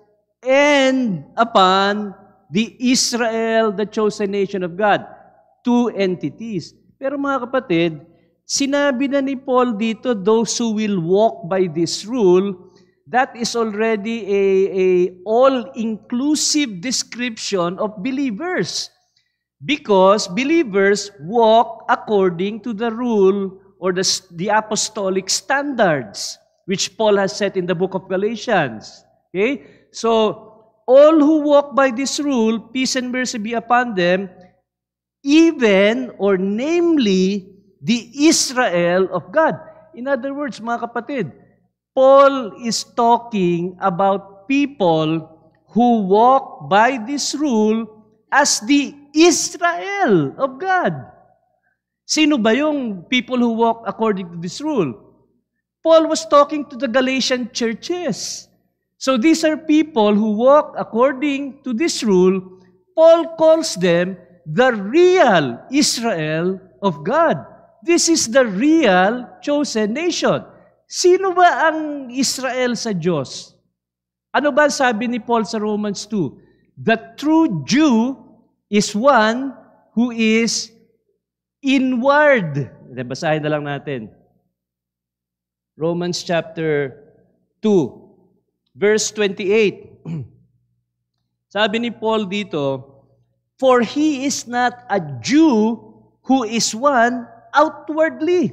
and upon the Israel, the chosen nation of God. Two entities. Pero mga kapatid, sinabi na ni Paul dito, those who will walk by this rule, that is already a, a all-inclusive description of believers. Because believers walk according to the rule or the, the apostolic standards which Paul has set in the book of Galatians. Okay? So, all who walk by this rule, peace and mercy be upon them, even or namely the Israel of God. In other words, mga kapatid, Paul is talking about people who walk by this rule as the Israel of God. Sino ba yung people who walk according to this rule? Paul was talking to the Galatian churches. So these are people who walk according to this rule. Paul calls them the real Israel of God. This is the real chosen nation. Sino ba ang Israel sa Diyos? Ano ba sabi ni Paul sa Romans 2? The true Jew is one who is inward. Basahin na lang natin. Romans chapter 2, verse 28. Sabi ni Paul dito, For he is not a Jew who is one outwardly.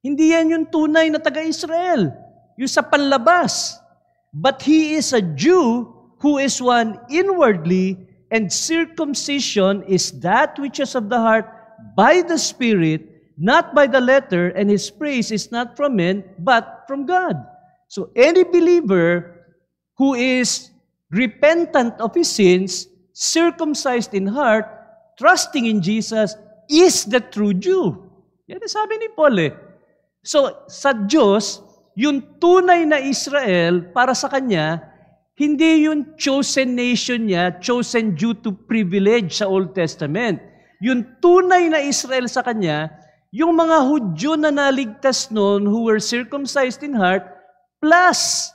Hindi yan yung tunay na taga-Israel. Yung sa panlabas. But he is a Jew who is one inwardly And circumcision is that which is of the heart by the Spirit, not by the letter, and his praise is not from men, but from God. So any believer who is repentant of his sins, circumcised in heart, trusting in Jesus, is the true Jew. Yan ang sabi ni Paul eh. So, sa Diyos, yung tunay na Israel para sa Kanya hindi yung chosen nation niya, chosen due to privilege sa Old Testament. Yung tunay na Israel sa kanya, yung mga Hudyo na naligtas noon who were circumcised in heart, plus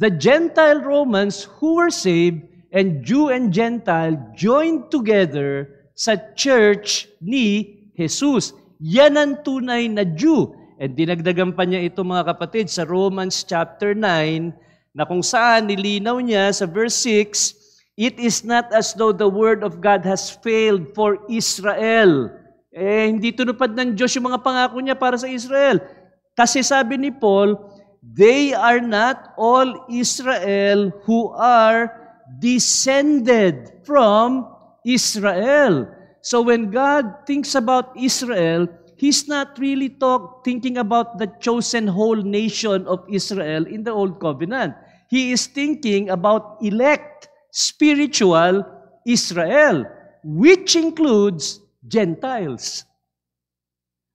the Gentile Romans who were saved, and Jew and Gentile joined together sa church ni Jesus. Yan ang tunay na Jew. At dinagdagan pa niya ito mga kapatid sa Romans chapter 9 na kung saan nilinaw niya sa verse 6, It is not as though the word of God has failed for Israel. Eh, hindi tunupad ng Diyos yung mga pangako niya para sa Israel. Kasi sabi ni Paul, They are not all Israel who are descended from Israel. So when God thinks about Israel, He's not really talk, thinking about the chosen whole nation of Israel in the Old Covenant he is thinking about elect, spiritual Israel, which includes Gentiles.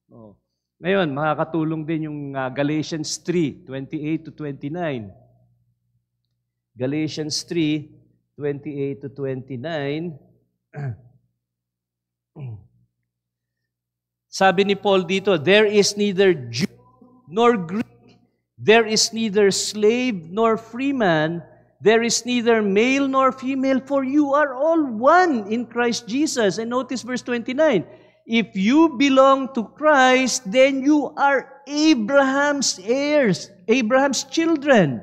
Oh. Ngayon, makakatulong din yung uh, Galatians 3, 28 to 29. Galatians 3, 28 to 29. Sabi ni Paul dito, There is neither Jew nor Greek, There is neither slave nor free man. There is neither male nor female, for you are all one in Christ Jesus. And notice verse 29. If you belong to Christ, then you are Abraham's heirs, Abraham's children,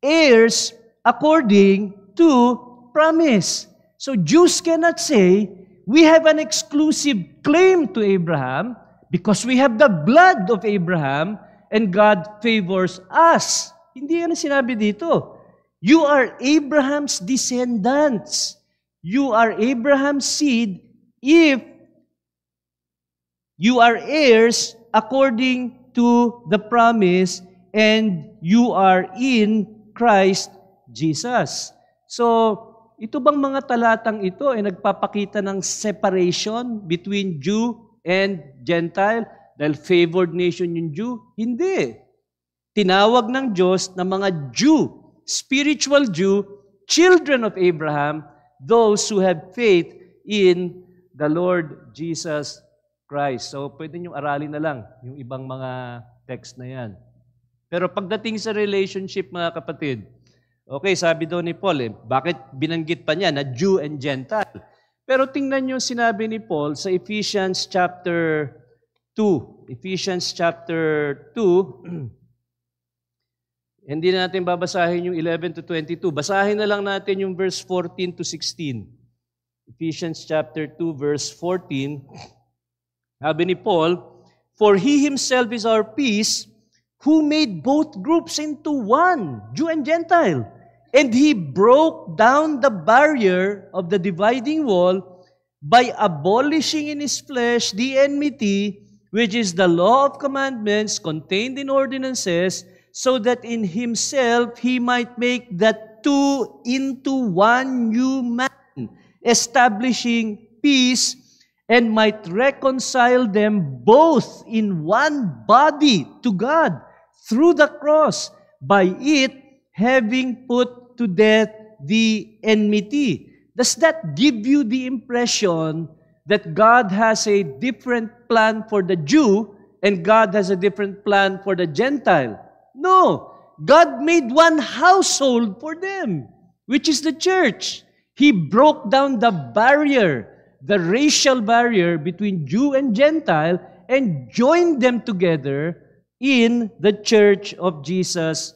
heirs according to promise. So Jews cannot say, we have an exclusive claim to Abraham because we have the blood of Abraham and God favors us. Hindi yan ang sinabi dito. You are Abraham's descendants. You are Abraham's seed if you are heirs according to the promise and you are in Christ Jesus. So, ito bang mga talatang ito ay nagpapakita ng separation between Jew and Gentile? Dahil favored nation yung Jew? Hindi. Tinawag ng Diyos na mga Jew, spiritual Jew, children of Abraham, those who have faith in the Lord Jesus Christ. So pwede nyo aralin na lang yung ibang mga text na yan. Pero pagdating sa relationship mga kapatid, okay, sabi daw ni Paul, eh, bakit binanggit pa niya na Jew and Gentile? Pero tingnan nyo sinabi ni Paul sa Ephesians chapter 2. Ephesians chapter 2. Hindi na natin babasahin yung 11 to 22. Basahin na lang natin yung verse 14 to 16. Ephesians chapter 2 verse 14. Sabi ni Paul, For He Himself is our peace, who made both groups into one, Jew and Gentile. And He broke down the barrier of the dividing wall by abolishing in His flesh the enmity, which is the law of commandments contained in ordinances, so that in himself he might make the two into one new man, establishing peace and might reconcile them both in one body to God through the cross, by it having put to death the enmity. Does that give you the impression that God has a different plan for the Jew and God has a different plan for the Gentile. No, God made one household for them, which is the church. He broke down the barrier, the racial barrier between Jew and Gentile, and joined them together in the church of Jesus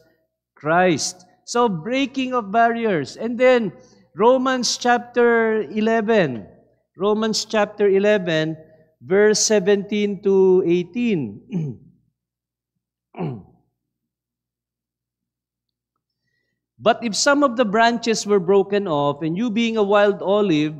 Christ. So, breaking of barriers. And then, Romans chapter 11. Romans chapter 11, verse 17 to 18. but if some of the branches were broken off, and you being a wild olive,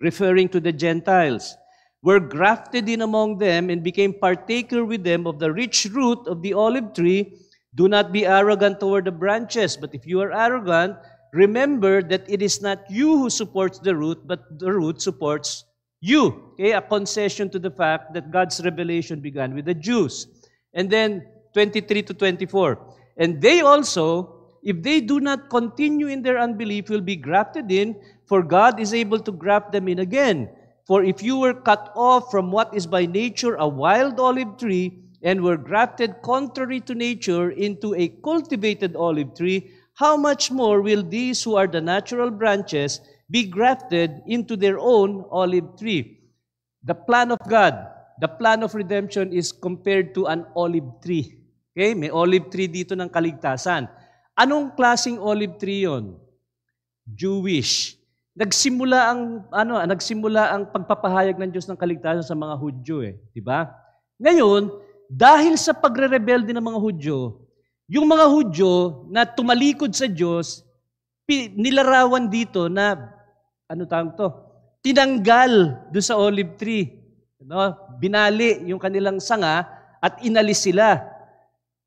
referring to the Gentiles, were grafted in among them and became partaker with them of the rich root of the olive tree, do not be arrogant toward the branches. But if you are arrogant, remember that it is not you who supports the root, but the root supports you. Okay, a concession to the fact that God's revelation began with the Jews. And then 23 to 24. And they also, if they do not continue in their unbelief, will be grafted in, for God is able to graft them in again. For if you were cut off from what is by nature a wild olive tree, and were grafted contrary to nature into a cultivated olive tree, how much more will these who are the natural branches be grafted into their own olive tree? The plan of God, the plan of redemption is compared to an olive tree. Okay? May olive tree dito ng kaligtasan. Anong klasing olive tree yon? Jewish. Nagsimula ang ano, nagsimula ang pagpapahayag ng Diyos ng kaligtasan sa mga Hudyo eh, di ba? Ngayon, dahil sa pagrerebelde ng mga Hudyo, yung mga Hudyo na tumalikod sa Diyos, nilarawan dito na, ano tawag to? Tinanggal do sa olive tree. No? Binali yung kanilang sanga at inalis sila.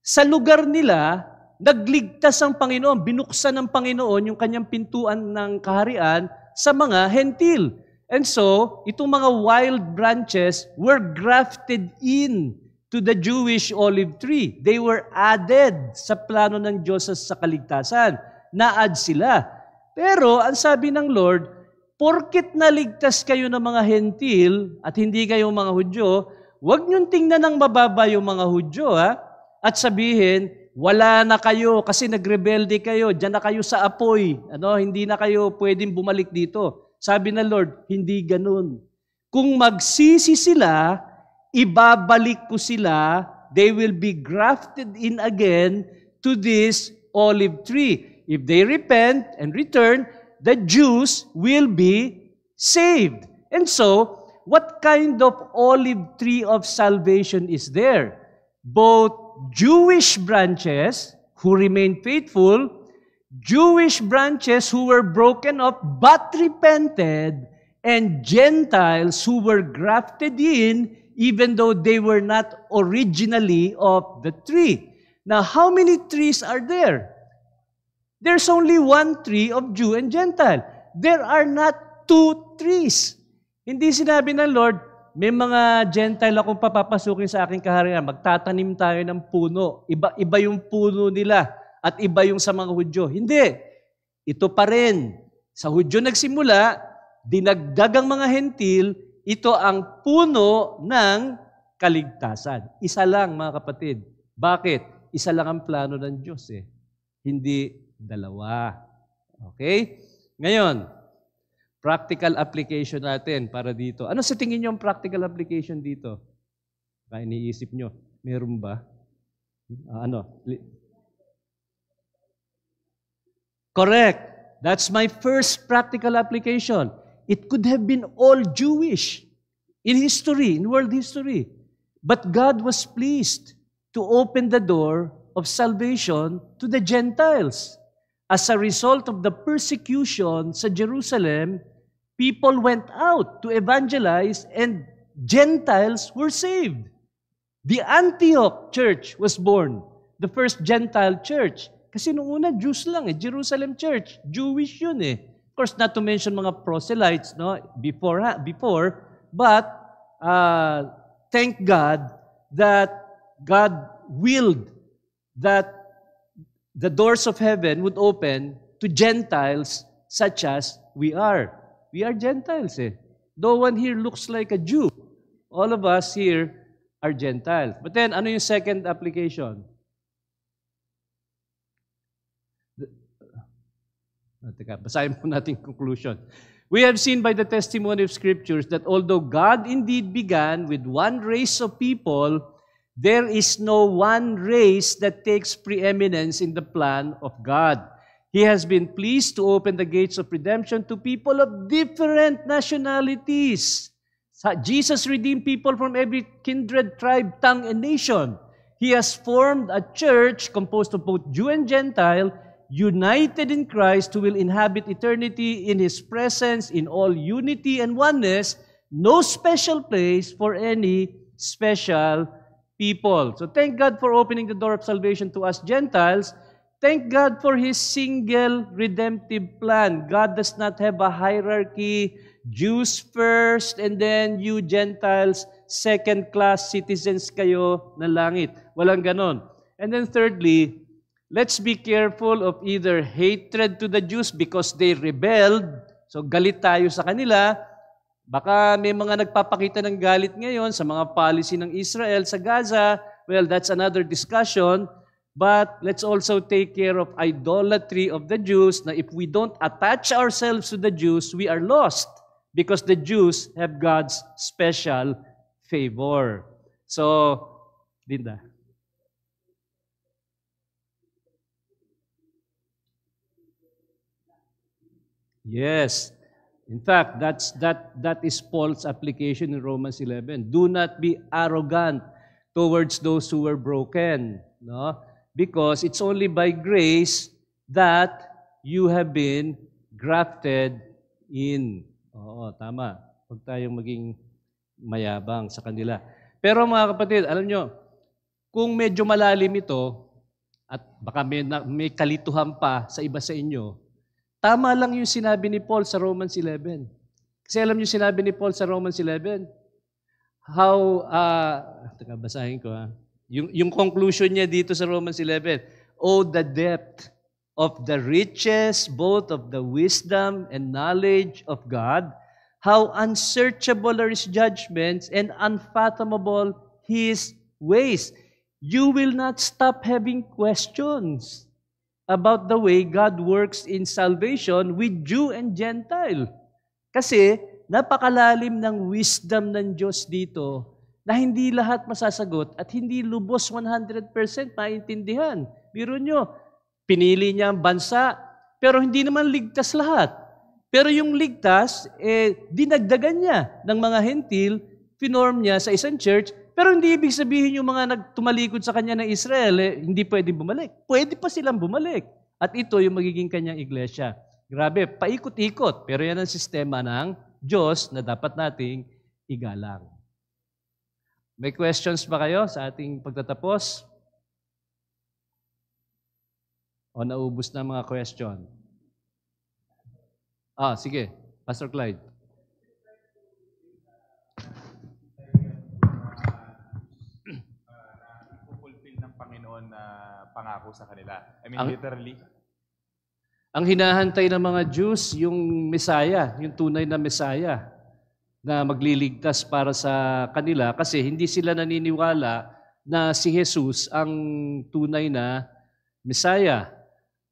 Sa lugar nila, nagligtas ang Panginoon, binuksan ng Panginoon yung kanyang pintuan ng kaharian sa mga hentil. And so, itong mga wild branches were grafted in to the Jewish olive tree. They were added sa plano ng Diyos sa kaligtasan. Na-add sila. Pero ang sabi ng Lord, porkit naligtas kayo ng mga hentil at hindi kayo mga Hudyo, huwag niyong tingnan ng mababa yung mga Hudyo ha? at sabihin, wala na kayo kasi nagrebelde kayo, diyan na kayo sa apoy, ano, hindi na kayo pwedeng bumalik dito. Sabi ng Lord, hindi ganoon. Kung magsisi sila, ibabalik ko sila, they will be grafted in again to this olive tree. If they repent and return, the Jews will be saved. And so, what kind of olive tree of salvation is there? Both Jewish branches who remained faithful, Jewish branches who were broken up but repented, and Gentiles who were grafted in even though they were not originally of the tree. Now, how many trees are there? There's only one tree of Jew and Gentile. There are not two trees. Hindi sinabi ng Lord, may mga Gentile akong papapasukin sa aking kaharian. Magtatanim tayo ng puno. Iba, iba yung puno nila at iba yung sa mga Hudyo. Hindi. Ito pa rin. Sa Hudyo nagsimula, dinagdag ang mga Hentil, ito ang puno ng kaligtasan. Isa lang, mga kapatid. Bakit? Isa lang ang plano ng Diyos eh. Hindi dalawa. Okay? Ngayon, practical application natin para dito. Ano sa tingin niyo ang practical application dito? Baka iniisip niyo, meron ba? Uh, ano? Correct. That's my first practical application. It could have been all Jewish in history, in world history. But God was pleased to open the door of salvation to the Gentiles. As a result of the persecution sa Jerusalem, people went out to evangelize and Gentiles were saved. The Antioch church was born, the first Gentile church. Kasi noong una, Jews lang eh, Jerusalem church. Jewish yun eh course, not to mention mga proselytes no, before, before but uh, thank God that God willed that the doors of heaven would open to Gentiles such as we are. We are Gentiles eh. No one here looks like a Jew. All of us here are Gentiles. But then, ano yung second application? Ah, teka, basahin po natin conclusion. We have seen by the testimony of scriptures that although God indeed began with one race of people, there is no one race that takes preeminence in the plan of God. He has been pleased to open the gates of redemption to people of different nationalities. Jesus redeemed people from every kindred, tribe, tongue, and nation. He has formed a church composed of both Jew and Gentile, united in Christ, who will inhabit eternity in His presence in all unity and oneness, no special place for any special people. So thank God for opening the door of salvation to us Gentiles. Thank God for His single redemptive plan. God does not have a hierarchy, Jews first, and then you Gentiles, second-class citizens kayo na langit. Walang ganon. And then thirdly, Let's be careful of either hatred to the Jews because they rebelled. So galit tayo sa kanila. Baka may mga nagpapakita ng galit ngayon sa mga policy ng Israel sa Gaza. Well, that's another discussion. But let's also take care of idolatry of the Jews na if we don't attach ourselves to the Jews, we are lost because the Jews have God's special favor. So, Linda. Yes. In fact, that's, that, that is Paul's application in Romans 11. Do not be arrogant towards those who were broken. No? Because it's only by grace that you have been grafted in. Oo, tama. Huwag tayong maging mayabang sa kanila. Pero mga kapatid, alam nyo, kung medyo malalim ito, at baka may, may kalituhan pa sa iba sa inyo, Tama lang yung sinabi ni Paul sa Romans 11. Kasi alam niyo sinabi ni Paul sa Romans 11? How, uh, ah, taka, basahin ko ha. Ah. Yung, yung conclusion niya dito sa Romans 11, Oh, the depth of the riches, both of the wisdom and knowledge of God, how unsearchable are His judgments and unfathomable His ways. You will not stop having questions about the way God works in salvation with Jew and Gentile. Kasi napakalalim ng wisdom ng Diyos dito na hindi lahat masasagot at hindi lubos 100% maintindihan. Biro nyo, pinili niya ang bansa, pero hindi naman ligtas lahat. Pero yung ligtas, eh, dinagdagan niya ng mga hentil, pinorm niya sa isang church pero hindi ibig sabihin yung mga nagtumalikod sa kanya ng Israel, eh, hindi pwedeng bumalik. Pwede pa silang bumalik. At ito yung magiging kanyang iglesia. Grabe, paikot-ikot. Pero yan ang sistema ng Diyos na dapat nating igalang. May questions ba kayo sa ating pagtatapos? O naubos na mga question? Ah, sige. Pastor Clyde. pangako sa kanila. I mean, ang, literally. Ang hinahantay ng mga Jews, yung Messiah, yung tunay na Messiah na magliligtas para sa kanila kasi hindi sila naniniwala na si Jesus ang tunay na Messiah.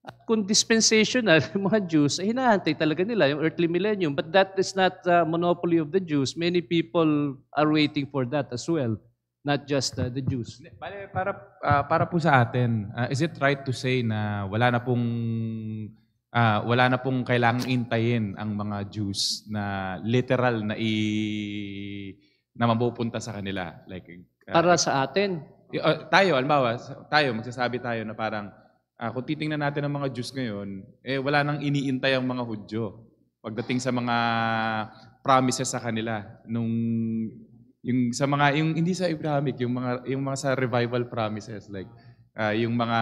At kung dispensational, yung mga Jews, ay eh, hinahantay talaga nila yung earthly millennium. But that is not a monopoly of the Jews. Many people are waiting for that as well not just uh, the Jews. Bale, para, uh, para po sa atin, uh, is it right to say na wala na pong uh, wala na pong kailangang intayin ang mga Jews na literal na i na mapupunta sa kanila like uh, para sa atin uh, tayo albawa tayo magsasabi tayo na parang uh, kung titingnan natin ang mga Jews ngayon eh wala nang iniintay ang mga Hudyo pagdating sa mga promises sa kanila nung yung sa mga yung hindi sa Abrahamic, yung mga yung mga sa revival promises like uh, yung mga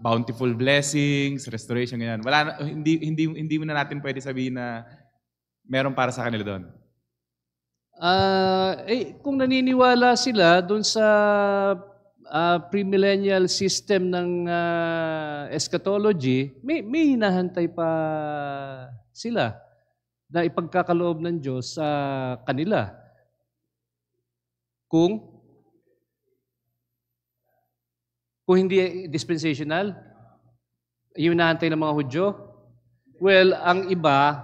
bountiful blessings, restoration ganyan. Wala hindi hindi hindi mo na natin pwede sabihin na meron para sa kanila doon. Uh, eh, kung naniniwala sila doon sa uh, premillennial system ng uh, eschatology, may, may hinahantay pa sila na ipagkakaloob ng Diyos sa kanila kung kung hindi dispensational, yun naantay ng mga Hudyo. Well, ang iba,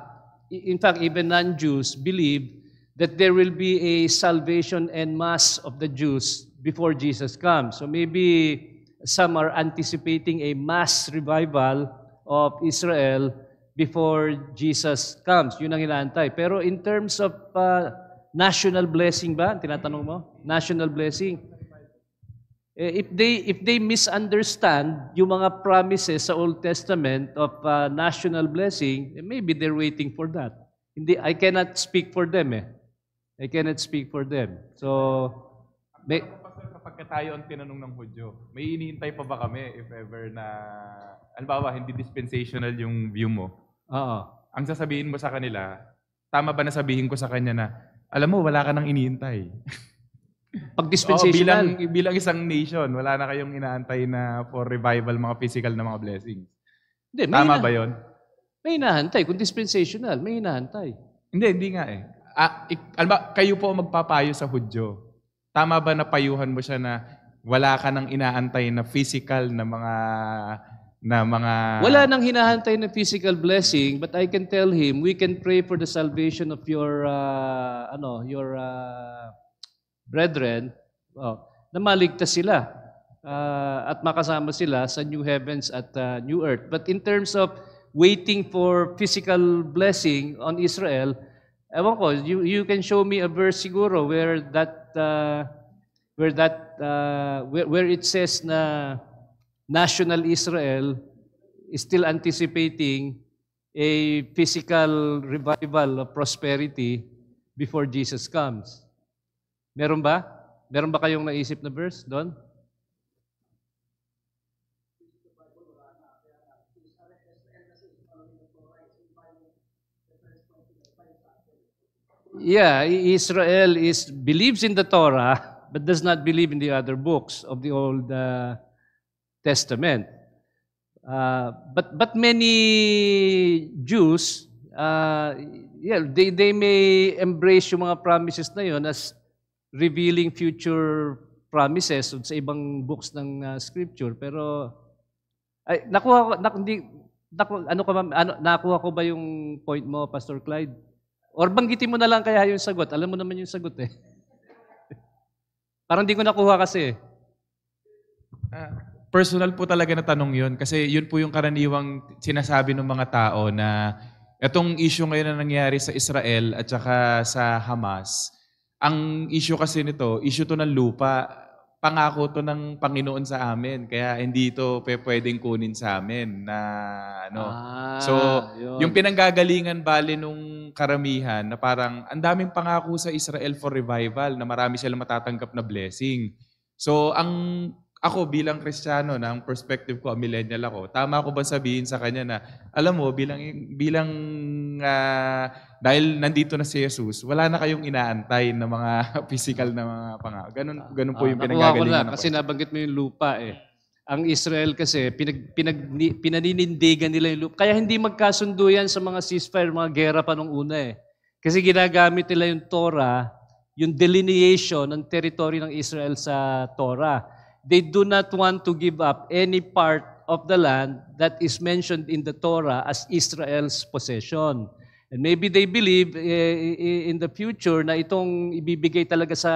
in fact, even non-Jews believe that there will be a salvation and mass of the Jews before Jesus comes. So maybe some are anticipating a mass revival of Israel before Jesus comes. Yun ang inaantay. Pero in terms of uh, National blessing ba? Tinatanong mo? National blessing. Eh, If they, if they misunderstand yung mga promises sa Old Testament of uh, national blessing, eh, maybe they're waiting for that. Hindi, I cannot speak for them eh. I cannot speak for them. So, may, kapag tayo ang tinanong ng Hudyo, may inihintay pa ba kami if ever na, halimbawa, hindi dispensational yung view mo? Oo. Ang sasabihin mo sa kanila, tama ba na sabihin ko sa kanya na, alam mo, wala ka nang iniintay. Pag dispensational. Oo, bilang, bilang isang nation, wala na kayong inaantay na for revival mga physical na mga blessings. Hindi, may Tama ba yun? May hinahantay. Kung dispensational, may hinahantay. Hindi, hindi nga eh. Ah, ik, alam ba, kayo po magpapayo sa Hudyo. Tama ba na payuhan mo siya na wala ka nang inaantay na physical na mga na mga... Wala nang hinahantay na physical blessing, but I can tell him, we can pray for the salvation of your, uh, ano, your uh, brethren, oh, na maligtas sila uh, at makasama sila sa new heavens at uh, new earth. But in terms of waiting for physical blessing on Israel, ewan ko, you, you can show me a verse siguro where that, uh, where that, uh, where, where it says na, national Israel is still anticipating a physical revival of prosperity before Jesus comes. Meron ba? Meron ba kayong naisip na verse doon? Yeah, Israel is believes in the Torah but does not believe in the other books of the old uh, Testament. Uh, but but many Jews, uh, yeah, they, they may embrace yung mga promises na yon as revealing future promises sa ibang books ng uh, scripture pero ay nakuha ko nak, hindi naku, ano ka ano nakuha ko ba yung point mo Pastor Clyde or banggitin mo na lang kaya yung sagot alam mo naman yung sagot eh Parang hindi ko nakuha kasi eh. Uh, personal po talaga na tanong yun kasi yun po yung karaniwang sinasabi ng mga tao na itong issue ngayon na nangyari sa Israel at saka sa Hamas, ang issue kasi nito, issue to ng lupa, pangako to ng Panginoon sa amin. Kaya hindi ito pwedeng kunin sa amin na ano. Ah, so, yun. yung pinanggagalingan bali nung karamihan na parang ang daming pangako sa Israel for revival na marami silang matatanggap na blessing. So, ang ako bilang kristyano na ang perspective ko, a millennial ako, tama ko ba sabihin sa kanya na, alam mo, bilang, bilang uh, dahil nandito na si Jesus, wala na kayong inaantay na mga physical na mga pangako. Ganun, ganun po uh, yung uh, pinagagalingan Na, kasi nabanggit mo yung lupa eh. Ang Israel kasi, pinag, pinag, pinaninindigan nila yung lupa. Kaya hindi magkasundo yan sa mga ceasefire, mga gera pa nung una eh. Kasi ginagamit nila yung Torah, yung delineation ng territory ng Israel sa Torah they do not want to give up any part of the land that is mentioned in the Torah as Israel's possession. And maybe they believe eh, eh, eh in the future na itong ibibigay talaga sa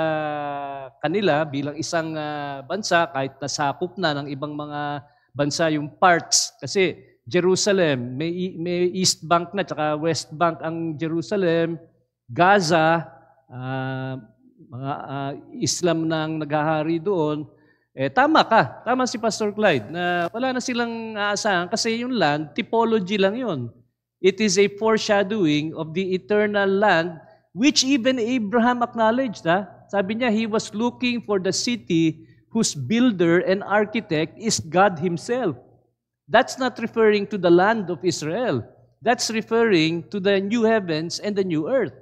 kanila bilang isang uh, bansa kahit nasakop na ng ibang mga bansa yung parts kasi Jerusalem may may East Bank na tsaka West Bank ang Jerusalem, Gaza uh, mga uh, Islam na ang naghahari doon eh, tama ka. Tama si Pastor Clyde na wala na silang aasahan kasi yung land, typology lang yon. It is a foreshadowing of the eternal land which even Abraham acknowledged. Ha? Sabi niya, he was looking for the city whose builder and architect is God himself. That's not referring to the land of Israel. That's referring to the new heavens and the new earth.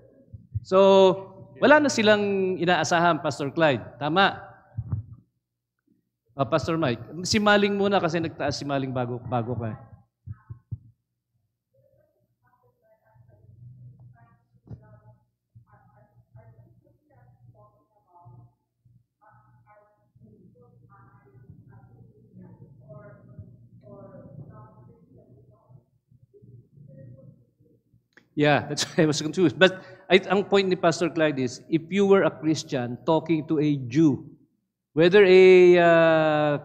So, wala na silang inaasahan, Pastor Clyde. Tama. Uh, Pastor Mike, si Maling muna kasi nagtaas si Maling bago, bago ka. Yeah, that's why I was confused. But I, ang point ni Pastor Clyde is, if you were a Christian talking to a Jew, whether a uh,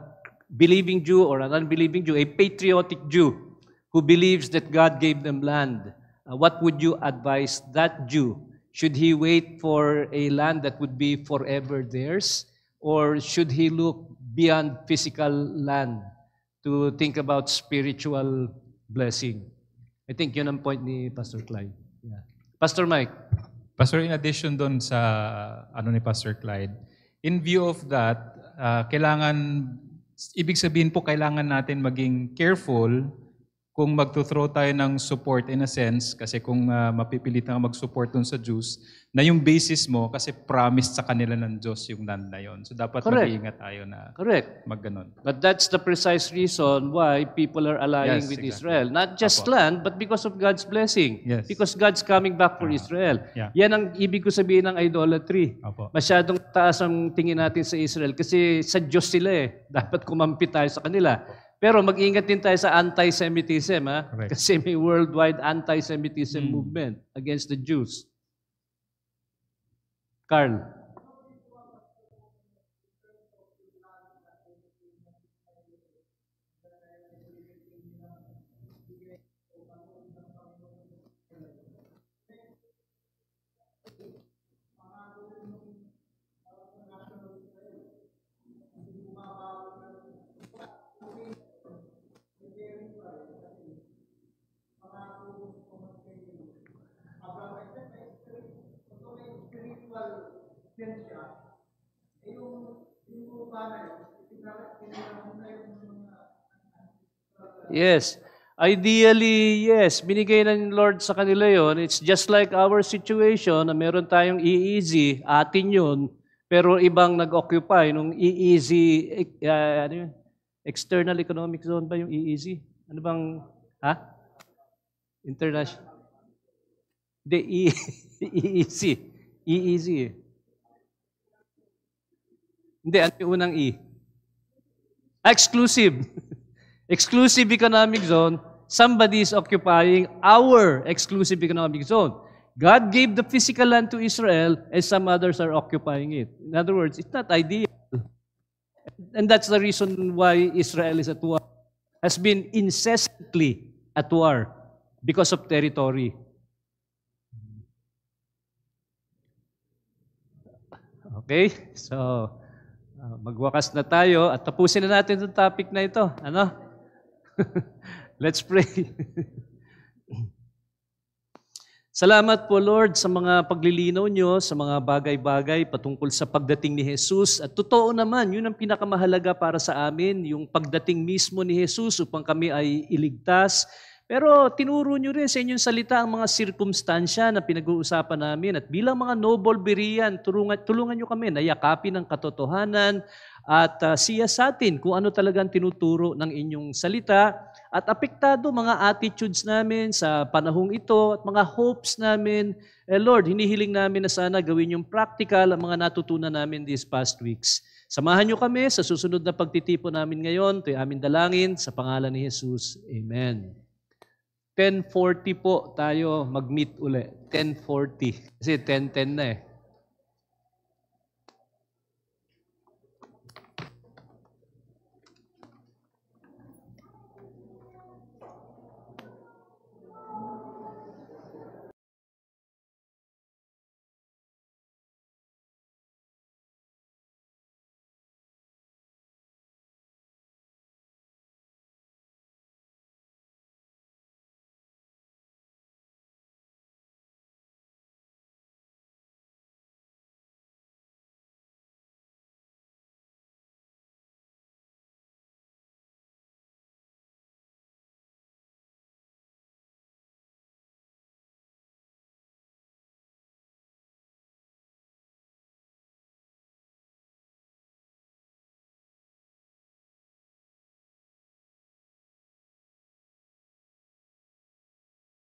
believing Jew or an unbelieving Jew, a patriotic Jew who believes that God gave them land, uh, what would you advise that Jew? Should he wait for a land that would be forever theirs? Or should he look beyond physical land to think about spiritual blessing? I think yun ang point ni Pastor Clyde. Yeah. Pastor Mike. Pastor, in addition doon sa ano ni Pastor Clyde, in view of that, uh, kailangan, ibig sabihin po, kailangan natin maging careful kung magto-throw tayo ng support in a sense, kasi kung uh, ah, mapipilit na mag-support dun sa Jews, na yung basis mo, kasi promised sa kanila ng Diyos yung land na yun. So dapat Correct. mag-iingat tayo na Correct. mag -ganon. But that's the precise reason why people are allying yes, with exactly. Israel. Not just Apo. land, but because of God's blessing. Yes. Because God's coming back for uh, Israel. Yeah. Yan ang ibig ko sabihin ng idolatry. Apo. Masyadong taas ang tingin natin sa Israel kasi sa Diyos sila eh. Dapat kumampi tayo sa kanila. Apo. Pero mag-ingat din tayo sa anti-Semitism, ha? Correct. Kasi may worldwide anti-Semitism hmm. movement against the Jews. Carl. lisensya, eh yung, yung mga... Yes. Ideally, yes, binigay na ng Lord sa kanila yon. It's just like our situation na meron tayong EEZ, atin yun, pero ibang nag-occupy nung EEZ, uh, eh, ah, ano yun? External Economic Zone ba yung EEZ? Ano bang, ha? International? The EEZ. EEZ. Hindi, ano yung unang E? Ah, exclusive. exclusive economic zone. Somebody is occupying our exclusive economic zone. God gave the physical land to Israel and some others are occupying it. In other words, it's not ideal. And that's the reason why Israel is at war, has been incessantly at war because of territory. Okay? So, Ah, magwakas na tayo at tapusin na natin itong topic na ito. Ano? Let's pray. Salamat po Lord sa mga paglilinaw nyo, sa mga bagay-bagay patungkol sa pagdating ni Jesus. At totoo naman, yun ang pinakamahalaga para sa amin, yung pagdating mismo ni Jesus upang kami ay iligtas, pero tinuro nyo rin sa inyong salita ang mga sirkumstansya na pinag-uusapan namin. At bilang mga noble Berean, tulungan, tulungan nyo kami na yakapin ang katotohanan at uh, siya sa atin kung ano talagang tinuturo ng inyong salita. At apektado mga attitudes namin sa panahong ito at mga hopes namin. Eh Lord, hinihiling namin na sana gawin yung practical ang mga natutunan namin these past weeks. Samahan nyo kami sa susunod na pagtitipo namin ngayon. Ito'y aming dalangin sa pangalan ni Jesus. Amen. 10.40 po tayo mag-meet uli. 10.40. Kasi 10.10 na eh.